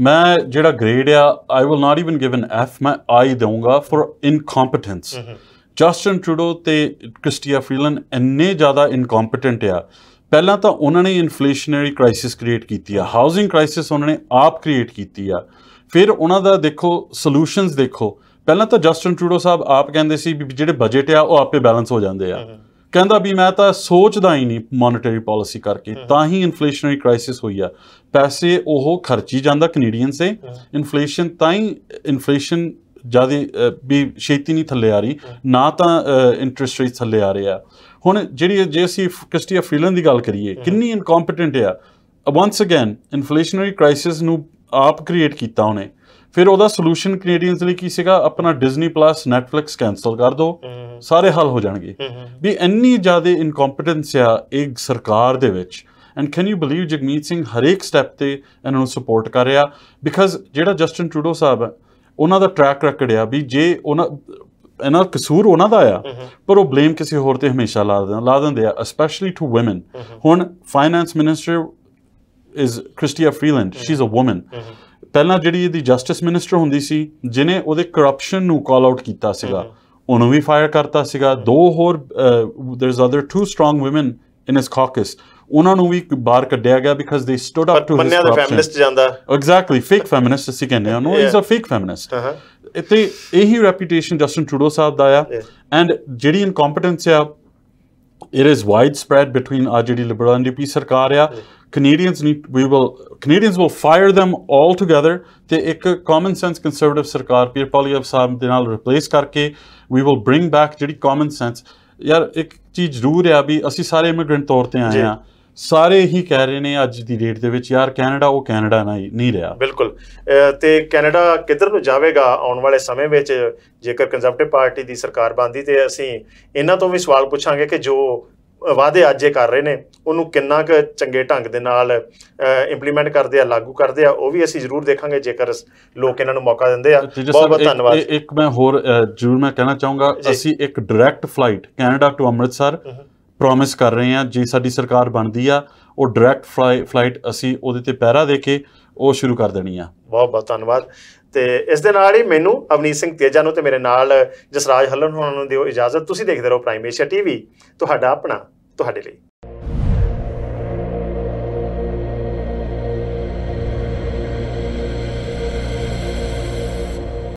ਮੈਂ ਜਿਹੜਾ ਗ੍ਰੇਡ ਆ I will not even given F ਮੈਂ ਆਈ ਦਊਂਗਾ ਫॉर ਇਨਕੰਪੀਟੈਂਸ ਜਸਟਨ ਟਰੂਡੋ ਤੇ ਕ੍ਰਿਸਟੀਆ ਫਰੀਲਨ ਇੰਨੇ ਜ਼ਿਆਦਾ ਇਨਕੰਪੀਟੈਂਟ ਆ ਪਹਿਲਾਂ ਤਾਂ ਉਹਨਾਂ ਨੇ ਇਨਫਲੇਸ਼ਨਰੀ ਕ੍ਰਾਈਸਿਸ ਕ੍ਰੀਏਟ ਕੀਤੀ ਆ ਹਾਊਸਿੰਗ ਕ੍ਰਾਈਸਿਸ ਉਹਨਾਂ ਨੇ ਆਪ ਕ੍ਰੀਏਟ ਕੀਤੀ ਆ ਫਿਰ ਉਹਨਾਂ ਦਾ ਦੇਖੋ ਸੋਲੂਸ਼ਨਸ ਦੇਖੋ ਪਹਿਲਾਂ ਤਾਂ ਜਸਟਨ ਟਰੂਡੋ ਸਾਹਿਬ ਆਪ ਕਹਿੰਦੇ ਸੀ ਵੀ ਜਿਹੜੇ ਬਜਟ ਆ ਉਹ ਆਪੇ ਬੈਲੈਂਸ ਹੋ ਜਾਂਦੇ ਆ ਕਹਿੰਦਾ ਵੀ ਮੈਂ ਤਾਂ ਸੋਚਦਾ ਹੀ ਨਹੀਂ ਮੋਨਟਰੀ ਪਾਲਿਸੀ ਕਰਕੇ ਤਾਂ ਹੀ ਇਨਫਲੇਸ਼ਨਰੀ ਕ੍ਰਾਈਸਿਸ ਹੋਈ ਆ ਪੈਸੇ ਉਹ ਖਰਚੀ ਜਾਂਦਾ ਕੈਨੇਡੀਅਨ ਸੇ ਇਨਫਲੇਸ਼ਨ ਤਾਂ ਹੀ ਇਨਫਲੇਸ਼ਨ ਜਿਆਦਾ ਵੀ ਛੇਤੀ ਨਹੀਂ ਥੱਲੇ ਆ ਰਹੀ ਨਾ ਤਾਂ ਇੰਟਰਸਟ ਰੇਟ ਥੱਲੇ ਆ ਰਿਹਾ ਹੁਣ ਜਿਹੜੀ ਜੇ ਅਸੀਂ ਕ੍ਰਿਸਟੀਆ ਫੀਲਨ ਦੀ ਗੱਲ ਕਰੀਏ ਕਿੰਨੀ ਇਨਕੰਪੀਟੈਂਟ ਆ ਵਾਂਸ ਅਗੇਨ ਇਨਫਲੇਸ਼ਨਰੀ ਕ੍ਰਾਈਸਿਸ ਨੂੰ ਆਪ ਕ੍ਰੀਏਟ ਕੀਤਾ ਉਹਨੇ ਫਿਰ ਉਹਦਾ ਸੋਲੂਸ਼ਨ ਕੈਨੇਡੀਅਨਸ ਲਈ ਕੀ ਸੀਗਾ ਆਪਣਾ ਡਿਜ਼ਨੀ ਪਲੱਸ ਨੈਟਫਲਿਕਸ ਕੈਨਸਲ ਕਰ ਦਿਓ ਸਾਰੇ ਹੱਲ ਹੋ ਜਾਣਗੇ ਵੀ ਇੰਨੀ ਜ਼ਿਆਦਾ ਇਨਕੰਪੀਟੈਂਸ ਆ ਇੱਕ ਸਰਕਾਰ ਦੇ ਵਿੱਚ and can you believe Jagmeet Singh ਹਰੇਕ ਸਟੈਪ ਤੇ ਇਹਨਾਂ ਨੂੰ ਸਪੋਰਟ ਕਰ ਰਿਹਾ ਬਿਕਾਜ਼ ਜਿਹੜਾ ਜਸਟਨ ਟਰੂਡੋ ਸਾਹਿਬ ਹੈ ਉਹਨਾਂ ਦਾ ਟਰੈਕ ਰਿਕਾਰਡ ਆ ਵੀ ਜੇ ਉਹਨਾਂ ਇਹਨਾਂ ਕਸੂਰ ਉਹਨਾਂ ਦਾ ਆ ਪਰ ਉਹ ਬਲੇਮ ਕਿਸੇ ਹੋਰ ਤੇ ਹਮੇਸ਼ਾ ਲਾ ਦਿੰਦੇ ਆ ਲਾ ਦਿੰਦੇ ਆ ਸਪੈਸ਼ਲੀ ਟੂ ਔਮਨ ਹੁਣ finance minister is Chrystia Freeland she is a woman ਪਹਿਲਾਂ ਜਿਹੜੀ ਇਹਦੀ ਜਸਟਿਸ ਮਿਨਿਸਟਰ ਹੁੰਦੀ ਸੀ ਜਿਨੇ ਉਹਦੇ ਕਰਪਸ਼ਨ ਨੂੰ ਕਾਲ ਆਊਟ ਕੀਤਾ ਸੀਗਾ ਉਹਨੂੰ ਵੀ ਫਾਇਰ ਕਰਤਾ ਸੀਗਾ ਦੋ ਹੋਰ there is other two strong woman in his caucus ਉਹਨਾਂ ਨੂੰ ਵੀ ਬਾਹਰ ਕੱਢਿਆ ਗਿਆ because they stood up to his corruption ਬੰਨਿਆ ਫੈਮਿਨਿਸਟ ਜਾਂਦਾ ਐਗਜ਼ੈਕਟਲੀ ਫੇਕ ਫੈਮਿਨਿਸਟ ਸੀ ਕਹਿੰਦੇ ਹਾਂ no is a fake feminist ਇਤੇ ਇਹੀ ਰੈਪਿਊਟੇਸ਼ਨ ਜਸਟਨ ਟਰੂਡੋ ਸਾਹਿਬ ਦਾ ਆ ਐਂਡ ਜਿਹੜੀ ਇਨਕੰਪੀਟੈਂਸੀ ਆ it is wide spread between ਆਰਜੀਡੀ ਜਿਹੜੀ ਲਿਬਰਲ ਐਨਡੀਪੀ ਸਰਕਾਰ ਆ Canadians need we will Canadians will fire them all together ਤੇ ਇੱਕ ਕਾਮਨ ਸੈਂਸ ਕੰਜ਼ਰਵੇਟਿਵ ਸਰਕਾਰ ਪੀਰ ਅਬ ਸਾਹਿਬ ਦੇ ਨਾਲ ਰਿਪਲੇਸ ਕਰਕੇ ਵੀ ਵਿਲ ਬ੍ਰਿੰਗ ਬੈਕ ਜਿਹੜੀ ਕਾਮਨ ਸੈਂਸ ਯਾਰ ਇੱਕ ਚੀਜ਼ ਜ਼ਰੂਰ ਹੈ ਵੀ ਅਸੀਂ ਸਾਰੇ ਇਮੀਗ੍ਰੈਂਟ ਤੌਰ ਤੇ ਆਏ ਆ ਸਾਰੇ ਹੀ ਕਹਿ ਰਹੇ ਨੇ ਅੱਜ ਦੀ ਡੇਟ ਦੇ ਵਿੱਚ ਯਾਰ ਕੈਨੇਡਾ ਉਹ ਕੈਨੇਡਾ ਨਹੀਂ ਰਿਹਾ ਬਿਲਕੁਲ ਤੇ ਕੈਨੇਡਾ ਕਿੱਧਰ ਨੂੰ ਜਾਵੇਗਾ ਆਉਣ ਵਾਲੇ ਸਮੇਂ ਵਿੱਚ ਜੇਕਰ ਕੰਜ਼ਰਵੇਟਿਵ ਪਾਰਟੀ ਦੀ ਸਰਕਾਰ ਬਣਦੀ ਤੇ ਅਸੀਂ ਇਹਨਾਂ ਤੋਂ ਵੀ ਸਵਾਲ ਪੁੱਛਾਂਗੇ ਕਿ ਜੋ ਵਾਅਦੇ ਅੱਜੇ ਕਰ ਰਹੇ ਨੇ ਉਹਨੂੰ ਕਿੰਨਾ ਕੁ ਚੰਗੇ ਢੰਗ ਦੇ ਨਾਲ ਇੰਪਲੀਮੈਂਟ ਕਰਦੇ ਆ ਲਾਗੂ ਕਰਦੇ ਆ ਉਹ ਵੀ ਅਸੀਂ ਜ਼ਰੂਰ ਦੇਖਾਂਗੇ ਜੇਕਰ ਲੋਕ ਇਹਨਾਂ ਨੂੰ ਮੌਕਾ ਦਿੰਦੇ ਆ ਬਹੁਤ ਬਹੁਤ ਧੰਨਵਾਦ ਇੱਕ ਮੈਂ ਹੋਰ ਜ਼ਰੂਰ ਮੈਂ ਕਹਿਣਾ ਚਾਹੂੰਗਾ ਅਸੀਂ ਇੱਕ direct flight Canada to Amritsar promise ਕਰ ਰਹੇ ਆ ਜੀ ਸਾਡੀ ਸਰਕਾਰ ਬਣਦੀ ਆ ਉਹ ਡਾਇਰੈਕਟ ਫਲਾਈਟ ਅਸੀਂ ਉਹਦੇ ਤੇ ਪਹਿਰਾ ਦੇ ਕੇ ਉਹ ਸ਼ੁਰੂ ਕਰ ਦੇਣੀ ਆ ਬਹੁਤ ਬਹੁਤ ਧੰਨਵਾਦ ਤੇ ਇਸ ਦੇ ਨਾਲ ਹੀ ਮੈਨੂੰ ਅਵਨੀਤ ਸਿੰਘ ਤੇਜਾ ਨੂੰ ਤੇ ਮੇਰੇ ਨਾਲ ਜਸਰਾਜ ਹੱਲਨ ਹੋਣਾ ਨੂੰ ਦਿਓ ਇਜਾਜ਼ਤ ਤੁਸੀਂ ਦੇਖਦੇ ਰਹੋ ਪ੍ਰਾਈਮ ਏਸ਼ੀਆ ਟੀਵੀ ਤੁਹਾਡਾ ਆਪਣਾ 都係你嚟。